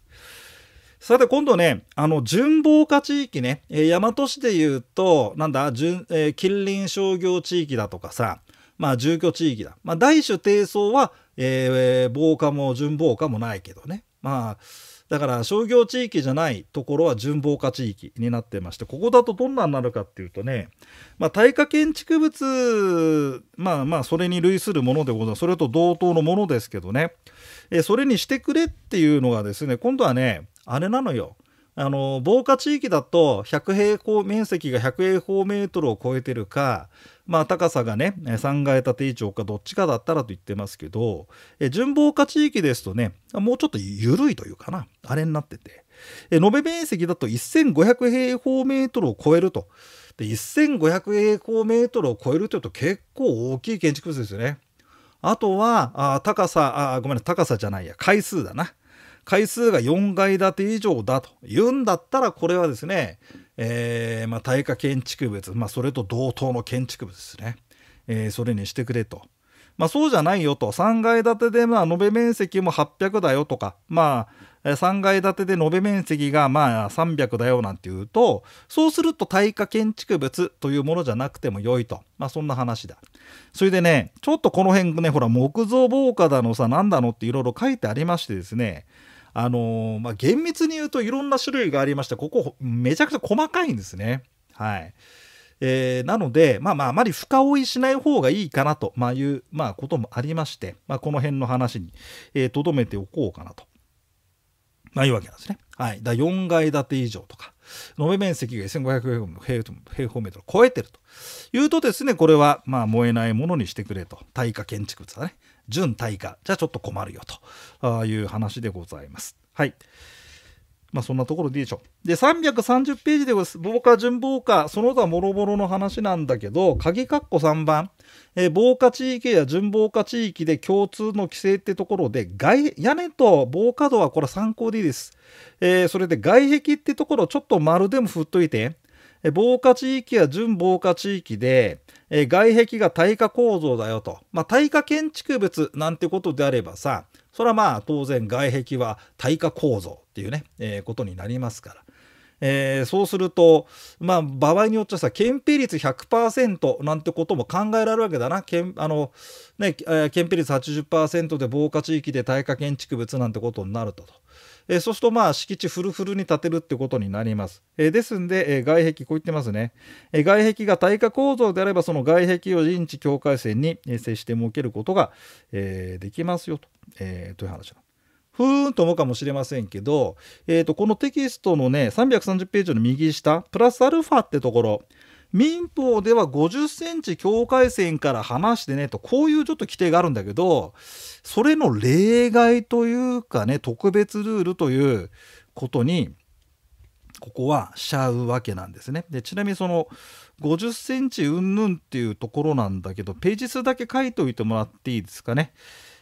さて、今度ね、あの、純防火地域ね、えー、大和市で言うと、なんだ、純えー、近隣商業地域だとかさ、まあ、住居地域だ。まあ、大種低層はえー、防火も純防火もないけどね。まあ、だから商業地域じゃないところは純防火地域になってまして、ここだとどんなになるかっていうとね、まあ、耐火建築物、まあまあ、それに類するものでございます。それと同等のものですけどね、えそれにしてくれっていうのがですね、今度はね、あれなのよ。あの防火地域だと100平方面積が100平方メートルを超えてるか、まあ、高さがね3階建て以上かどっちかだったらと言ってますけど純準防火地域ですとねもうちょっと緩いというかなあれになってて延べ面積だと1500平方メートルを超えるとで1500平方メートルを超えるというと結構大きい建築物ですよね。あとはあ高さあごめんなさい高さじゃないや階数だな。回数が4階建て以上だと言うんだったらこれはですね、えー、まあ、耐火建築物、まあ、それと同等の建築物ですね、えー、それにしてくれと。まあ、そうじゃないよと3階建てでまあ延べ面積も800だよとか、まあ、3階建てで延べ面積がまあ300だよなんていうとそうすると耐火建築物というものじゃなくても良いと、まあ、そんな話だそれでねちょっとこの辺ねほら木造防火だのさ何だのっていろいろ書いてありましてですねあのまあ、厳密に言うといろんな種類がありましてここめちゃくちゃ細かいんですね。はいえー、なので、まあまあ、あまり深追いしない方がいいかなと、まあ、いう、まあ、こともありまして、まあ、この辺の話に、えー、めておこうかなと。まあ、いうわけなんですね。はい。だ4階建て以上とか、延べ面積が1500平方メートルを超えてると。いうとですね、これは、まあ、燃えないものにしてくれと。耐火建築物だね。準対価じゃちょっと困るよという話でございます。はい。まあそんなところでいいでしょう。で、330ページでございます。防火、準防火、その他もろもろの話なんだけど、鍵括弧3番、えー、防火地域や準防火地域で共通の規制ってところで、外、屋根と防火度はこれ参考でいいです。えー、それで外壁ってところをちょっと丸でも振っといて、えー、防火地域や準防火地域で、えー、外壁が耐火構造だよと。まあ、耐火建築物なんてことであればさ、それはまあ当然外壁は耐火構造っていうね、えー、ことになりますから。えー、そうすると、まあ、場合によってはさ、憲兵率100%なんてことも考えられるわけだな。憲あのねえー、憲兵率80%で防火地域で耐火建築物なんてことになると。とえー、そうするとまあ敷地フルフルに建てるってことになります。えー、ですんで、え外壁、こう言ってますね、え外壁が耐火構造であれば、その外壁を陣地境界線に、接して設けることが、えできますよと,、えという話なふーんと思うかもしれませんけど、えー、とこのテキストのね330ページの右下プラスアルファってところ民法では50センチ境界線から離してねと、こういうちょっと規定があるんだけど、それの例外というかね、特別ルールということに、ここはしちゃうわけなんですね。でちなみにその50センチうんぬんっていうところなんだけど、ページ数だけ書いておいてもらっていいですかね。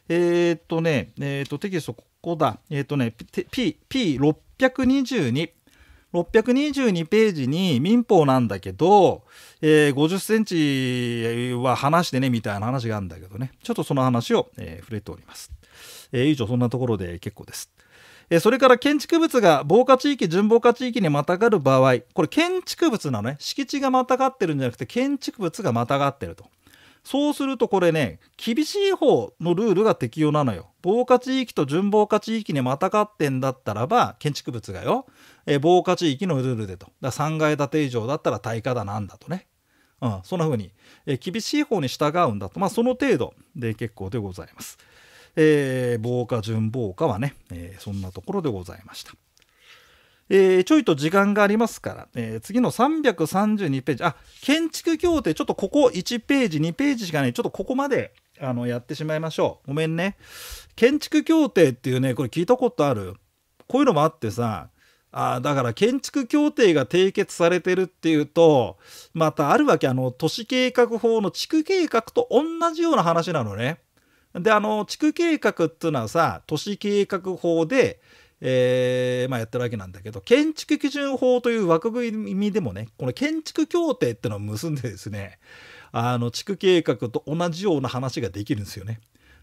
えー、っとね、えー、っとテキストここだ。えー、っとね、P、P622。622ページに民法なんだけど、えー、50センチは話してねみたいな話があるんだけどねちょっとその話を、えー、触れております、えー、以上そんなところで結構ですそれから建築物が防火地域、準防火地域にまたがる場合、これ建築物なのね、敷地がまたがってるんじゃなくて建築物がまたがってると。そうするとこれね、厳しい方のルールが適用なのよ。防火地域と準防火地域にまたがってんだったらば、建築物がよ、え防火地域のルールでと。だ3階建て以上だったら対価だなんだとね。うん、そんな風に、え厳しい方に従うんだと。まあ、その程度で結構でございます。えー、防火、準防火はね、えそんなところでございました。えー、ちょいと時間がありますから、えー、次の332ページ、あ、建築協定、ちょっとここ1ページ、2ページしかない、ちょっとここまで、あの、やってしまいましょう。ごめんね。建築協定っていうね、これ聞いたことある。こういうのもあってさ、あだから建築協定が締結されてるっていうと、またあるわけ、あの、都市計画法の地区計画と同じような話なのね。で、あの、地区計画っていうのはさ、都市計画法で、えーまあ、やってるわけなんだけど建築基準法という枠組みでもねこの建築協定ってのを結んでですねあの地区計画と同じような話ができるんですよね。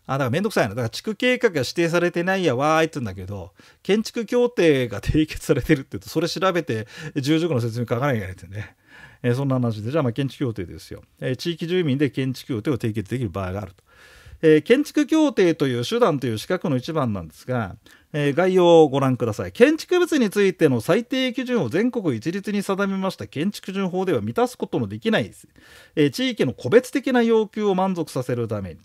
あだからめんどくさいな。だから地区計画が指定されてないやわーいって言うんだけど、建築協定が締結されてるって言うと、それ調べて、住所の説明書かなきゃいけないってね。えー、そんな話で、じゃあまあ建築協定ですよ、えー、地域住民で建築協定を締結できる場合があると。えー、建築協定という手段という資格の一番なんですが、え概要をご覧ください建築物についての最低基準を全国一律に定めました建築準法では満たすことのできない、え地域の個別的な要求を満足させるために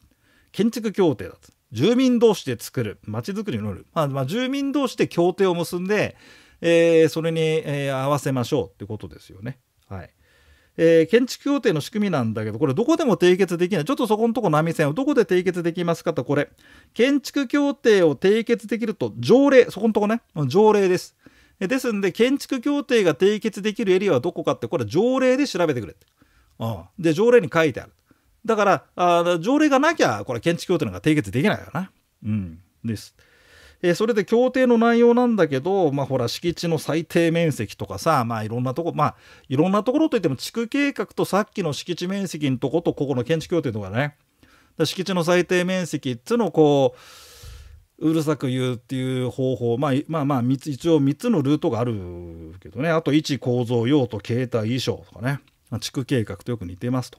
建築協定だと住民同士で作る町づくりのルール、まあ、まあ、住民同士で協定を結んで、えー、それに、え合わせましょうってことですよね。はいえー、建築協定の仕組みなんだけど、これどこでも締結できない。ちょっとそこのとこ波線をどこで締結できますかと、これ。建築協定を締結できると条例、そこのとこね、条例です。ですんで、建築協定が締結できるエリアはどこかって、これ条例で調べてくれって。うん、で、条例に書いてある。だから、あ条例がなきゃ、これ建築協定なんか締結できないからな。うん。です。えー、それで協定の内容なんだけど、まあ、ほら敷地の最低面積とかさ、まあ、いろんなとこまあいろんなところといっても地区計画とさっきの敷地面積のとことここの建築協定とかね敷地の最低面積っていうのをこううるさく言うっていう方法、まあ、まあまあ一応3つのルートがあるけどねあと位置構造用途形態衣装とかね地区計画とよく似てますと。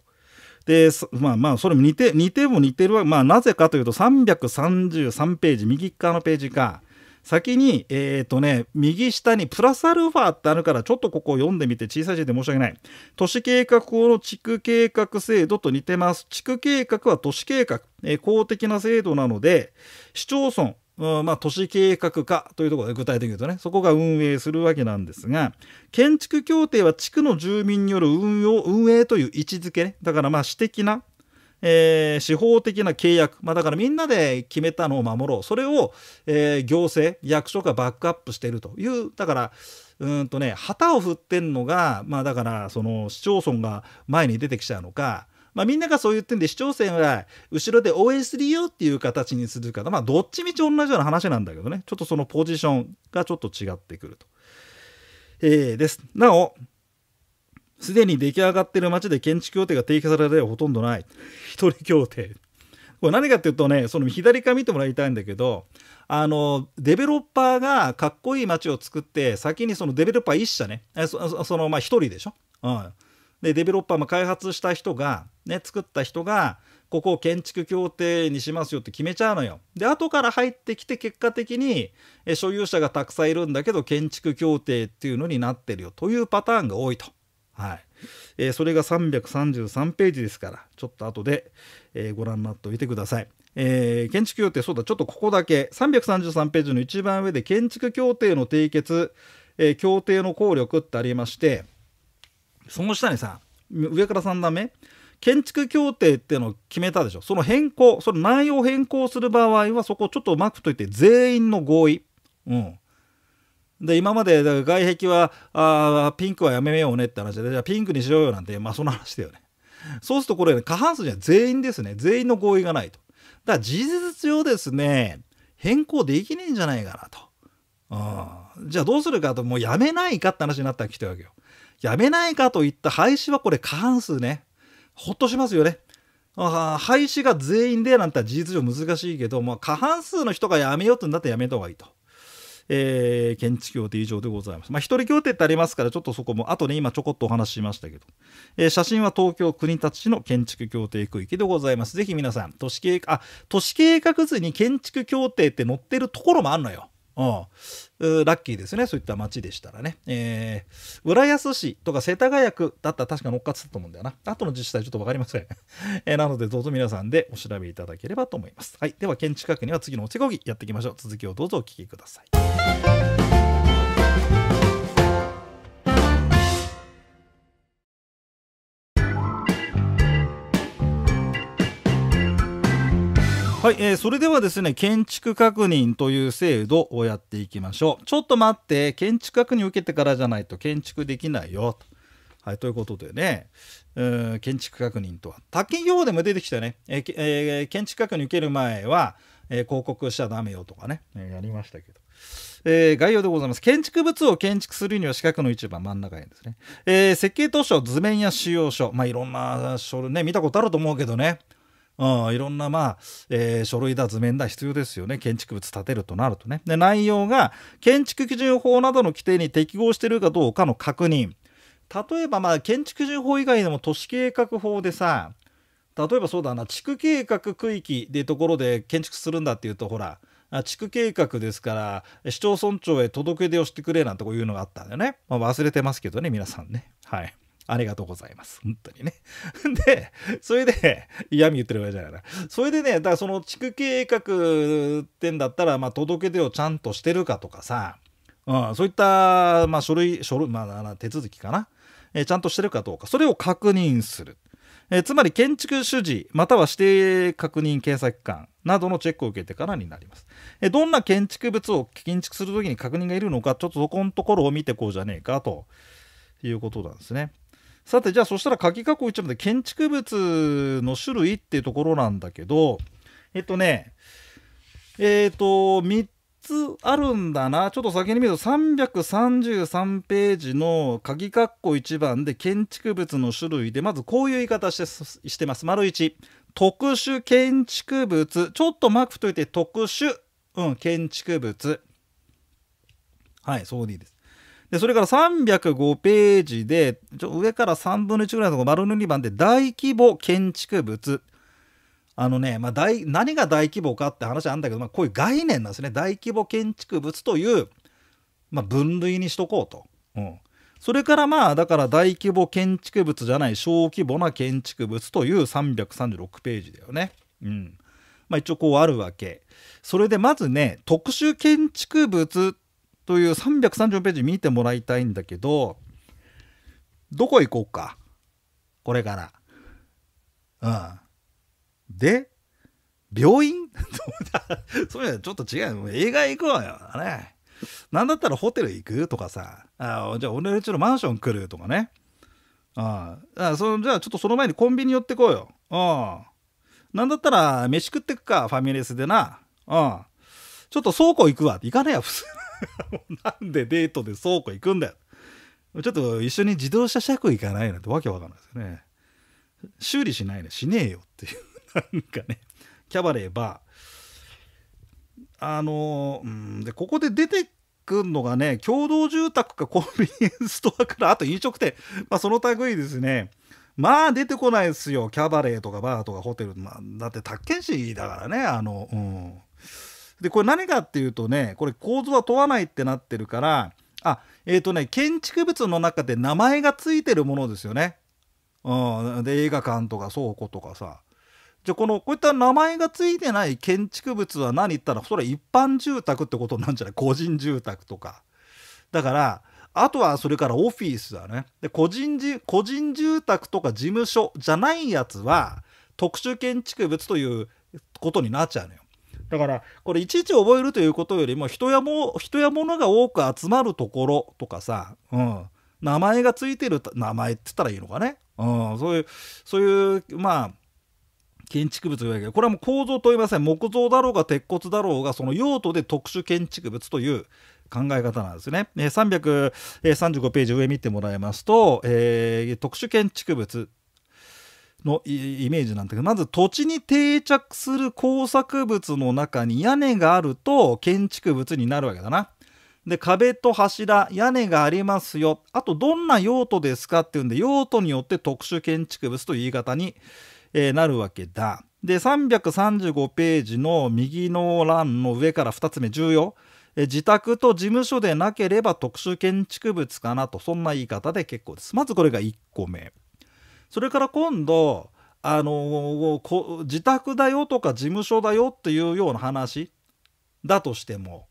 でまあまあそれも似て似ても似てるわ、まあ、なぜかというと333ページ右側のページか先にえっ、ー、とね右下にプラスアルファってあるからちょっとここを読んでみて小さい字で申し訳ない都市計画法の地区計画制度と似てます地区計画は都市計画、えー、公的な制度なので市町村うんまあ、都市計画課というところで具体的に言うとねそこが運営するわけなんですが建築協定は地区の住民による運用運営という位置づけ、ね、だからまあ私的な、えー、司法的な契約、まあ、だからみんなで決めたのを守ろうそれを、えー、行政役所がバックアップしているというだからうんとね旗を振ってんのがまあだからその市町村が前に出てきちゃうのかまあ、みんながそう言ってんで市長選は後ろで応援するよっていう形にするから、まあ、どっちみち同じような話なんだけどねちょっとそのポジションがちょっと違ってくると。えー、ですなおすでに出来上がってる町で建築協定が提起される例はほとんどない。一人協定。これ何かっていうとね、その左側見てもらいたいんだけど、あの、デベロッパーがかっこいい街を作って、先にそのデベロッパー1社ね、そのまあ1人でしょ。うん。でデベロッパー、も開発した人が、ね、作った人がここを建築協定にしますよって決めちゃうのよ。で後から入ってきて結果的にえ所有者がたくさんいるんだけど建築協定っていうのになってるよというパターンが多いと。はいえー、それが333ページですからちょっと後で、えー、ご覧になっておいてください。えー、建築協定そうだちょっとここだけ333ページの一番上で建築協定の締結、え協定の効力ってありましてその下にさ上から3段目建築協定っていうのを決めたでしょその変更その内容変更する場合はそこをちょっとうまくといて全員の合意うんで今まで外壁はあピンクはやめようねって話でじゃあピンクにしようよなんてまあその話だよねそうするとこれ、ね、過半数じゃ全員ですね全員の合意がないとだから事実上ですね変更できねえんじゃないかなと、うん、じゃあどうするかともうやめないかって話になったら来るわけよやめないかといった廃止はこれ過半数ね。ほっとしますよね。あ廃止が全員でなんて事実上難しいけど、まあ、過半数の人がやめようとなったらやめた方がいいと。えー、建築協定以上でございます。まあ、一人協定ってありますから、ちょっとそこも、あとね、今ちょこっとお話ししましたけど、えー、写真は東京国立市の建築協定区域でございます。ぜひ皆さん、都市計画、あ、都市計画図に建築協定って載ってるところもあるのよ。ラッキーですねそういった町でしたらね、えー、浦安市とか世田谷区だったら確か乗っかってたと思うんだよな後の自治体ちょっと分かりません、えー、なのでどうぞ皆さんでお調べいただければと思います、はい、では県近くには次のお手ごぎやっていきましょう続きをどうぞお聞きくださいはい、えー、それではですね、建築確認という制度をやっていきましょう。ちょっと待って、建築確認を受けてからじゃないと建築できないよ。はい、ということでね、うん建築確認とは。他企業でも出てきたね、えー、えー、建築確認受ける前は、えー、広告しちゃダメよとかね、えやりましたけど。えー、概要でございます。建築物を建築するには四角の一番真ん中にですね。えー、設計図書、図面や使用書。まあ、いろんな書類ね、見たことあると思うけどね。うん、いろんな、まあえー、書類だ図面だ必要ですよね建築物建てるとなるとねで内容が建築基準法などの規定に適合しているかどうかの確認例えばまあ建築基準法以外でも都市計画法でさ例えばそうだな地区計画区域でところで建築するんだっていうとほら地区計画ですから市町村長へ届け出をしてくれなんてこういうのがあったんだよね、まあ、忘れてますけどね皆さんねはいありがとうございます。本当にね。で、それで、嫌味言ってるわけじゃないな。それでね、だからその地区計画ってんだったら、まあ、届け出をちゃんとしてるかとかさ、うん、そういった、まあ、書類、書類、まあ、手続きかな、えー、ちゃんとしてるかどうか、それを確認する。えー、つまり建築主事または指定確認検査機関などのチェックを受けてからになります。えー、どんな建築物を建築するときに確認がいるのか、ちょっとそこのところを見てこうじゃねえかということなんですね。さてじゃあそしたら鍵囲う一部で建築物の種類っていうところなんだけどえっとねえっ、ー、と3つあるんだなちょっと先に見ると333ページの鍵括弧1番で建築物の種類でまずこういう言い方してしてます丸1特殊建築物ちょっとマークといて特殊、うん、建築物はいそうでいいですで、それから305ページで、上から3分の1ぐらいのところ、丸の2番で、大規模建築物。あのね、まあ大、何が大規模かって話あるんだけど、まあ、こういう概念なんですね。大規模建築物という、まあ、分類にしとこうと。うん。それからまあ、だから大規模建築物じゃない小規模な建築物という336ページだよね。うん。まあ一応こうあるわけ。それでまずね、特殊建築物という330ページ見てもらいたいんだけどどこ行こうかこれから。うん、で病院 そういうのちょっと違う映画行くわよ。ね。なんだったらホテル行くとかさ。あじゃあ俺のちのマンション来るとかね。ああそじゃあちょっとその前にコンビニ寄ってこうよ。ああなんだったら飯食ってくかファミレスでな。ああちょっと倉庫行くわ。行かねえよ普通。なんでデートで倉庫行くんだよ。ちょっと一緒に自動車車庫行かないなんてわけわかんないですよね。修理しないね。しねえよっていう。なんかね、キャバレー、バー。あのー、ん、で、ここで出てくんのがね、共同住宅かコンビニエンスストアから、あと飲食店。まあ、その類ですね。まあ出てこないですよ。キャバレーとかバーとかホテル。まあ、だって、宅建士だからね、あの、うん。でこれ何かっていうとねこれ構造は問わないってなってるからあえっ、ー、とね建築物の中で名前がついてるものですよね。うん、で映画館とか倉庫とかさ。じゃこのこういった名前が付いてない建築物は何言ったらそれ一般住宅ってことなんじゃない個人住宅とか。だからあとはそれからオフィスだね。で個人じ個人住宅とか事務所じゃないやつは特殊建築物ということになっちゃうのよ。だからこれいちいち覚えるということよりも人やも人や物が多く集まるところとかさ、うん、名前がついてる名前って言ったらいいのかね、うん、そういうそういうまあ建築物がこれはもう構造と言いません木造だろうが鉄骨だろうがその用途で特殊建築物という考え方なんですね。335ページ上見てもらいますと、えー、特殊建築物のイメージなんだけどまず土地に定着する工作物の中に屋根があると建築物になるわけだな。で壁と柱屋根がありますよあとどんな用途ですかっていうんで用途によって特殊建築物という言い方に、えー、なるわけだ。で335ページの右の欄の上から2つ目重要。自宅と事務所でなければ特殊建築物かなとそんな言い方で結構です。まずこれが1個目。それから今度あのこ自宅だよとか事務所だよっていうような話だとしても、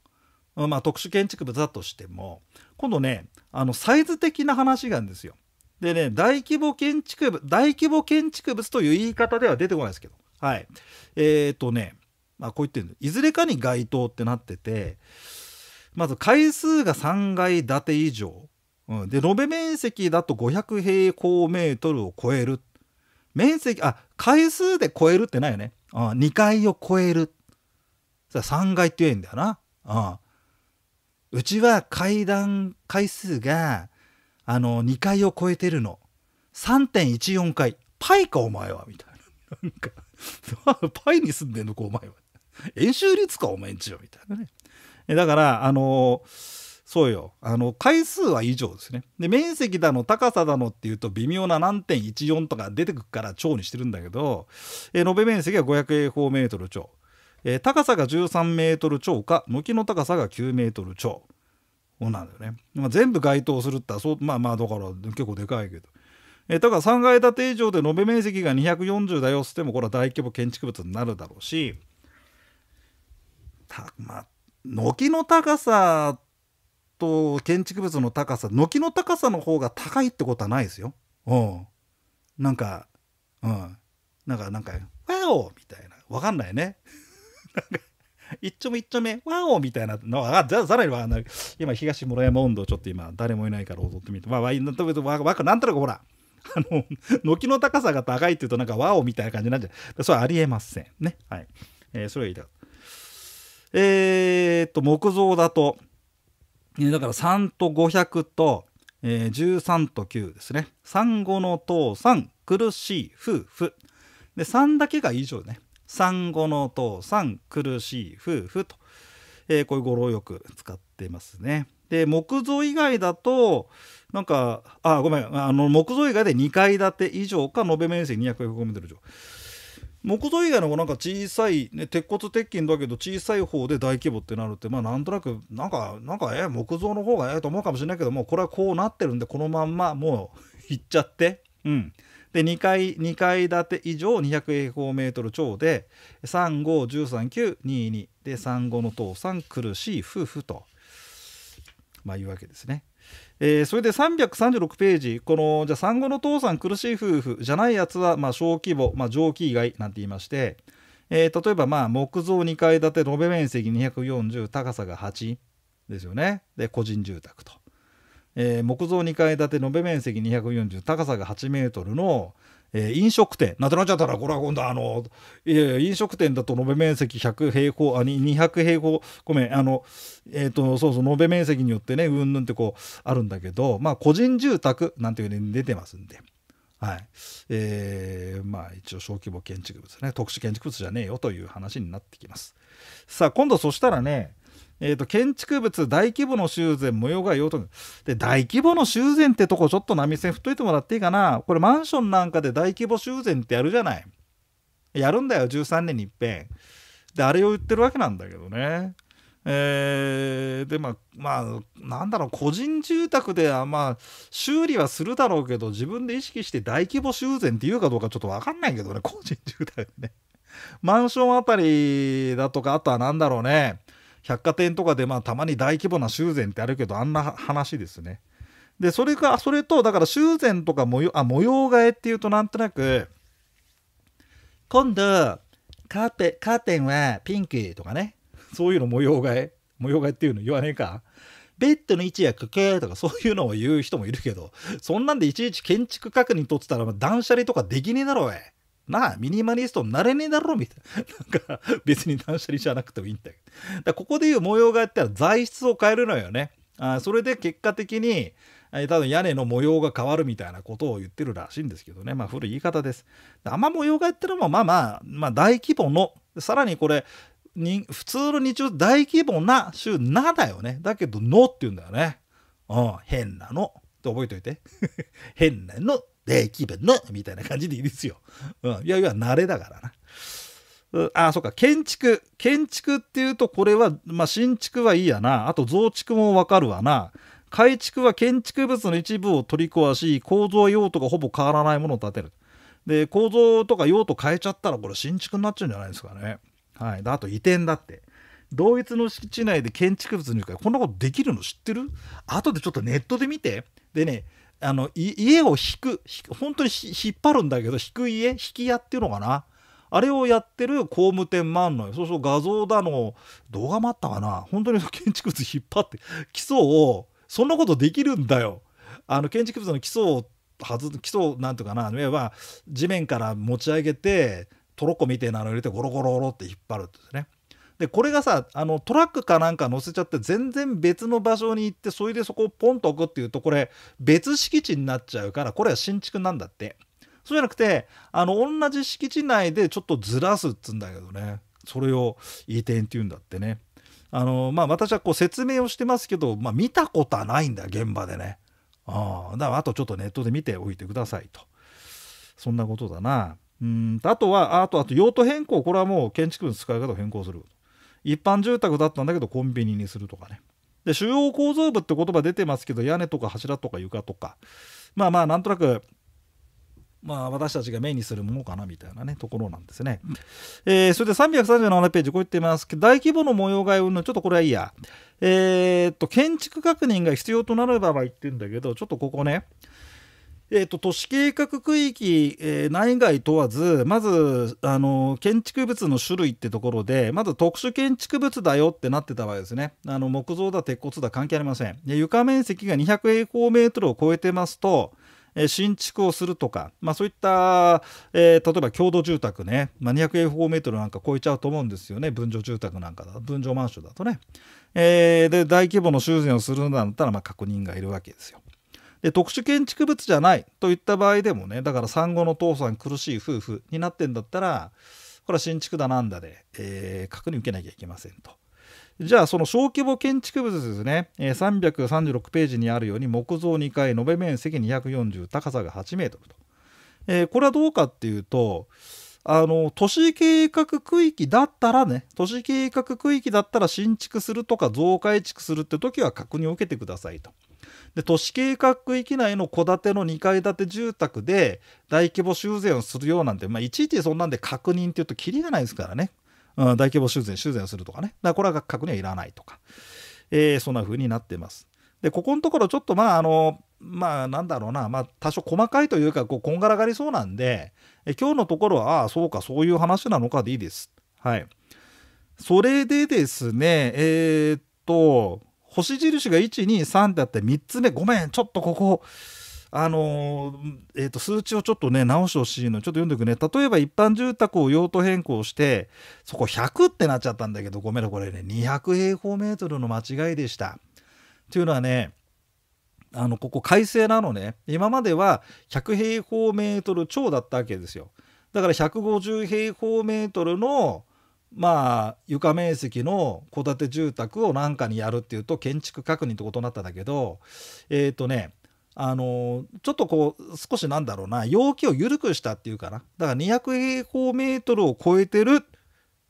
まあ、特殊建築物だとしても今度ねあのサイズ的な話があるんですよ。でね大規模建築物大規模建築物という言い方では出てこないですけどはいえっ、ー、とね、まあ、こう言ってるんですいずれかに該当ってなっててまず階数が3階建て以上うん、で延べ面積だと500平方メートルを超える面積あ回数で超えるってないよねあ2階を超える3階って言えんだよなあうちは階段回数があの2階を超えてるの3.14回パイかお前はみたいななんか パイに住んでんのかお前は円周率かお前んちよみたいなねだからあのーそうよ。あの、回数は以上ですね。で、面積だの、高さだのっていうと微妙な何点14とか出てくから超にしてるんだけど、えー、延べ面積は500平方メートル超。えー、高さが13メートル超か、軒の高さが9メートル超。なんだよね。まあ、全部該当するったら、そう、まあまあ、だから結構でかいけど。えー、だから3階建て以上で延べ面積が240だよっつっても、これは大規模建築物になるだろうし、たまあ、軒の高さって、と建築物の高さ軒の高さの方が高いってことはないですよ。うんなんかうんなんかなんか「ワオ!」みたいなわかんないね。なんか一丁目一丁目ワオみたいなのあさらには今東村山温度ちょっと今誰もいないから踊ってみてまあわなんとなくほらあの軒の高さが高いっていうとなんかワオみたいな感じなんじゃそれはありえませんねはい、えー、それは言いたえー、っと木造だとだから3と500と、えー、13と9ですね。産後の父さん、苦しい夫婦。で、3だけが以上ね。産後の父さん、苦しい夫婦と、えー、こういう語呂をよく使ってますね。で、木造以外だと、なんか、あ、ごめん、あの木造以外で2階建て以上か、延べ面積2 0トル以上。木造以外のなんか小さい、ね、鉄骨鉄筋だけど小さい方で大規模ってなるってまあなんとなくなんかなんかえ木造の方がええと思うかもしれないけどもこれはこうなってるんでこのまんまもういっちゃってうんで2階 ,2 階建て以上200平方メートル超で3513922で35の塔3苦しい夫婦とまあいうわけですね。えー、それで336ページこのじゃ産後の父さん苦しい夫婦じゃないやつは、まあ、小規模、まあ、上記以外なんて言いまして、えー、例えばまあ木造2階建て延べ面積240高さが8ですよねで個人住宅と、えー、木造2階建て延べ面積240高さが8メートルのえー、飲食店なくなっちゃったらこれは今度あのいや飲食店だと延べ面積100平方あ200平方ごめんあのえっ、ー、とそうそう延べ面積によってねうんぬんってこうあるんだけどまあ個人住宅なんていうに出てますんで。はいえー、まあ一応小規模建築物ね特殊建築物じゃねえよという話になってきますさあ今度そしたらねえーと、建築物大規模の修繕無用が用途で大規模の修繕ってとこちょっと波線振っといてもらっていいかなこれマンションなんかで大規模修繕ってやるじゃないやるんだよ13年にいっぺんであれを言ってるわけなんだけどねえー、でまあまあなんだろう個人住宅ではまあ修理はするだろうけど自分で意識して大規模修繕っていうかどうかちょっと分かんないけどね個人住宅ねマンションあたりだとかあとは何だろうね百貨店とかでまあたまに大規模な修繕ってあるけどあんな話ですね。でそれかそれとだから修繕とか模様あ模様替えっていうとなんとなく今度カーペカーテンはピンクとかねそういうの模様替え模様替えっていうの言わねえかベッドの位置やこことかそういうのを言う人もいるけどそんなんでいちいち建築確認取ってたら断捨離とかできねえだろおいなあ、ミニマリストになれねえだろ、みたいな。なんか、別に断捨離じゃなくてもいいんだけど。だここでいう模様替えってのは材質を変えるのよね。あそれで結果的に、えー、多分屋根の模様が変わるみたいなことを言ってるらしいんですけどね。まあ、古い言い方です。あんま模様替えってのも、まあまあ、まあ、大規模の、さらにこれ、に普通の日常大規模な週なだよね。だけど、のって言うんだよね。うん、変なの。って覚えといて。変なのっできべのみたいな感じでいいですよ。うん。いやいや、慣れだからな。うん、あ、そっか。建築。建築っていうと、これは、まあ、新築はいいやな。あと、増築もわかるわな。改築は建築物の一部を取り壊し、構造用途がほぼ変わらないものを建てる。で、構造とか用途変えちゃったら、これ新築になっちゃうんじゃないですかね。はい。あと、移転だって。同一の敷地内で建築物にから、こんなことできるの知ってる後でちょっとネットで見て。でね、あの家を引く本当に引っ張るんだけど引く家引き屋っていうのかなあれをやってる工務店もあんのよそうそう画像だの動画もあったかな本当に建築物引っ張って基礎をそんなことできるんだよあの建築物の基礎をはず基礎なんとかな要は地面から持ち上げてトロッコみたいなのを入れてゴロゴロゴロって引っ張るってねでこれがさあのトラックかなんか乗せちゃって全然別の場所に行ってそれでそこをポンと置くっていうとこれ別敷地になっちゃうからこれは新築なんだってそうじゃなくてあの同じ敷地内でちょっとずらすっつうんだけどねそれを移転っていうんだってねあのまあ私はこう説明をしてますけど、まあ、見たことはないんだ現場でねああだからあとちょっとネットで見ておいてくださいとそんなことだなうんあとはあとあと用途変更これはもう建築物使い方を変更する一般住宅だったんだけどコンビニにするとかねで主要構造部って言葉出てますけど屋根とか柱とか床とかまあまあなんとなくまあ、私たちが目にするものかなみたいなねところなんですね。えー、それで337ページこう言ってますけど大規模の模様替えをのちょっとこれはいいや。えー、っと建築確認が必要となる場合って言うんだけどちょっとここねえーと、都市計画区域、えー、内外問わずまずあの建築物の種類ってところでまず特殊建築物だよってなってたわけですねあの木造だ鉄骨だ関係ありませんで床面積が200平方メートルを超えてますとえー、新築をするとか、まあ、そういった、えー、例えば共同住宅ね、まあ、200平方メートルなんか超えちゃうと思うんですよね分譲住宅なんかだ分譲マンションだとね、えー、で大規模の修繕をするんだったら、まあ、確認がいるわけですよで特殊建築物じゃないといった場合でもねだから産後の父さん苦しい夫婦になってんだったらこれは新築だなんだで、えー、確認受けなきゃいけませんと。じゃあその小規模建築物ですね、え336ページにあるように木造2階延べ面積240高さが8メートルと、えー、これはどうかっていうとあの都市計画区域だったらね都市計画区域だったら新築するとか増改築するって時は確認を受けてくださいと。で都市計画区域内の戸建ての2階建て住宅で大規模修繕をするようなんて、まあ、いちいちそんなんで確認っていうとキリがないですからね、うん、大規模修繕修繕するとかねだからこれは確認はいらないとか、えー、そんな風になってます。でここのところちょっとまああのまあなんだろうな、まあ、多少細かいというかこうこんがらがりそうなんでえ今日のところはああそうかそういう話なのかでいいです。はい、それでですねえー、っと星印が123ってあって3つ目ごめんちょっとここあのー、えー、と数値をちょっとね直してほしいのちょっと読んでくね例えば一般住宅を用途変更してそこ100ってなっちゃったんだけどごめんなこれね200平方メートルの間違いでした。っていうのはねあのここ改正なのね今までは100平方メートル超だったわけですよだから150平方メートルのまあ床面積の戸建て住宅を何かにやるっていうと建築確認ってことになったんだけどえっ、ー、とねあのちょっとこう少しなんだろうな容器を緩くしたっていうかなだから200平方メートルを超えてる、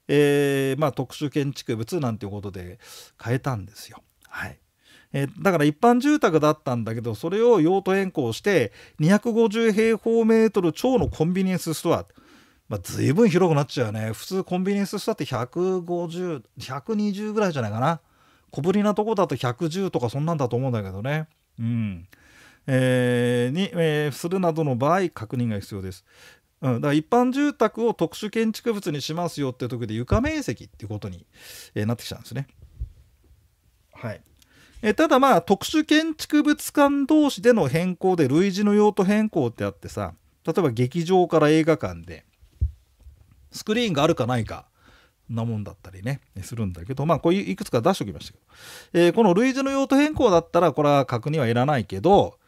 えーまあ、特殊建築物なんていうことで変えたんですよ。はいえー、だから一般住宅だったんだけどそれを用途変更して250平方メートル超のコンビニエンスストアまあ、随分広くなっちゃうよね普通コンビニエンスストアって150120ぐらいじゃないかな小ぶりなとこだと110とかそんなんだと思うんだけどねうん、えー、に、えー、するなどの場合確認が必要です、うん、だから一般住宅を特殊建築物にしますよって時で床面積っていうことに、えー、なってきちゃうんですねはいえただまあ特殊建築物間同士での変更で類似の用途変更ってあってさ例えば劇場から映画館でスクリーンがあるかないかなもんだったりね、するんだけど、まあ、こういういくつか出しておきましたけど、えー、この類似の用途変更だったら、これは確認はいらないけど、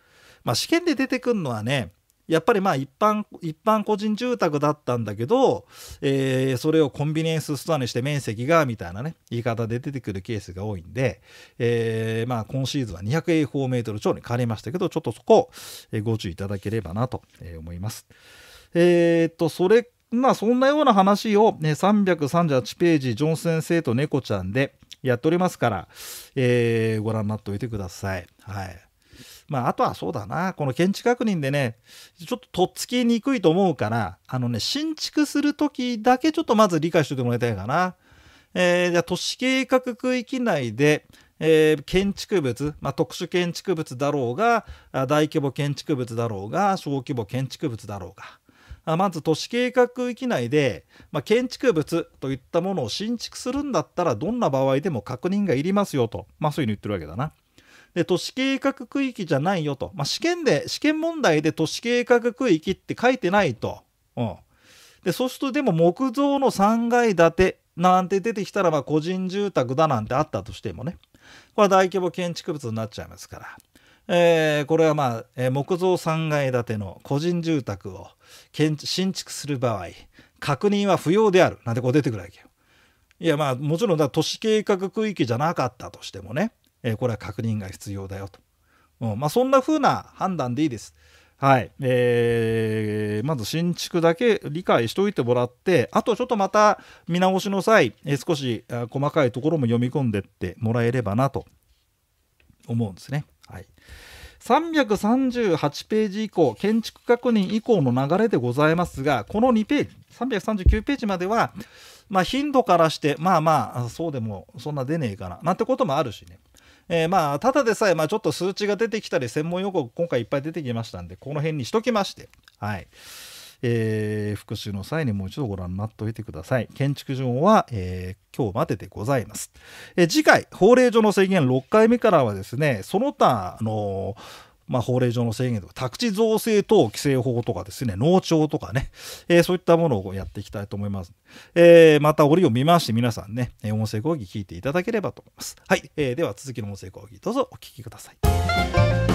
まあ、試験で出てくるのはね、やっぱりまあ一般、一般個人住宅だったんだけど、えー、それをコンビニエンスストアにして面積が、みたいなね、言い方で出てくるケースが多いんで、えー、まあ今シーズンは200平方メートル超に変わりましたけど、ちょっとそこ、えご注意いただければなと思います。えー、っと、それまあそんなような話を、ね、338ページ、ジョン先生と猫ちゃんでやっておりますから、えー、ご覧になっておいてください。はい。まあ、あとはそうだな、この検知確認でね、ちょっととっつきにくいと思うから、あのね、新築するときだけちょっとまず理解しておいてもらいたいかな。えー、じゃあ、都市計画区域内で、えー、建築物、まあ、特殊建築物だろうが、大規模建築物だろうが、小規模建築物だろうが、まず都市計画域内で、まあ、建築物といったものを新築するんだったらどんな場合でも確認がいりますよと、まあ、そういうの言ってるわけだな。で都市計画区域じゃないよと、まあ、試験で試験問題で都市計画区域って書いてないと、うん、でそうするとでも木造の3階建てなんて出てきたらま個人住宅だなんてあったとしてもねこれは大規模建築物になっちゃいますからえー、これはまあ、えー、木造3階建ての個人住宅を建新築する場合確認は不要であるなんてこう出てくるわけよ。いやまあもちろんだ都市計画区域じゃなかったとしてもね、えー、これは確認が必要だよと。うん、まあそんな風な判断でいいです。はい、えー、まず新築だけ理解しておいてもらってあとちょっとまた見直しの際、えー、少し細かいところも読み込んでってもらえればなと思うんですね。はい、338ページ以降建築確認以降の流れでございますがこの2ページ339ページまでは、まあ、頻度からしてまあまあそうでもそんな出ねえかななんてこともあるしね。えー、まあただでさえ、まちょっと数値が出てきたり専門用語今回いっぱい出てきましたんでこの辺にしときましてはいえー、復習の際にもう一度ご覧になっておいてください。建築上は、えー、今日まででございます。えー、次回、法令上の制限6回目からはですね、その他、あのまあ、法令上の制限とか、宅地造成等規制法とかですね、農庁とかね、えー、そういったものをやっていきたいと思います。えー、また折を見まして皆さんね、音声講義聞いていただければと思います。はい、えー、では続きの音声講義どうぞお聞きください。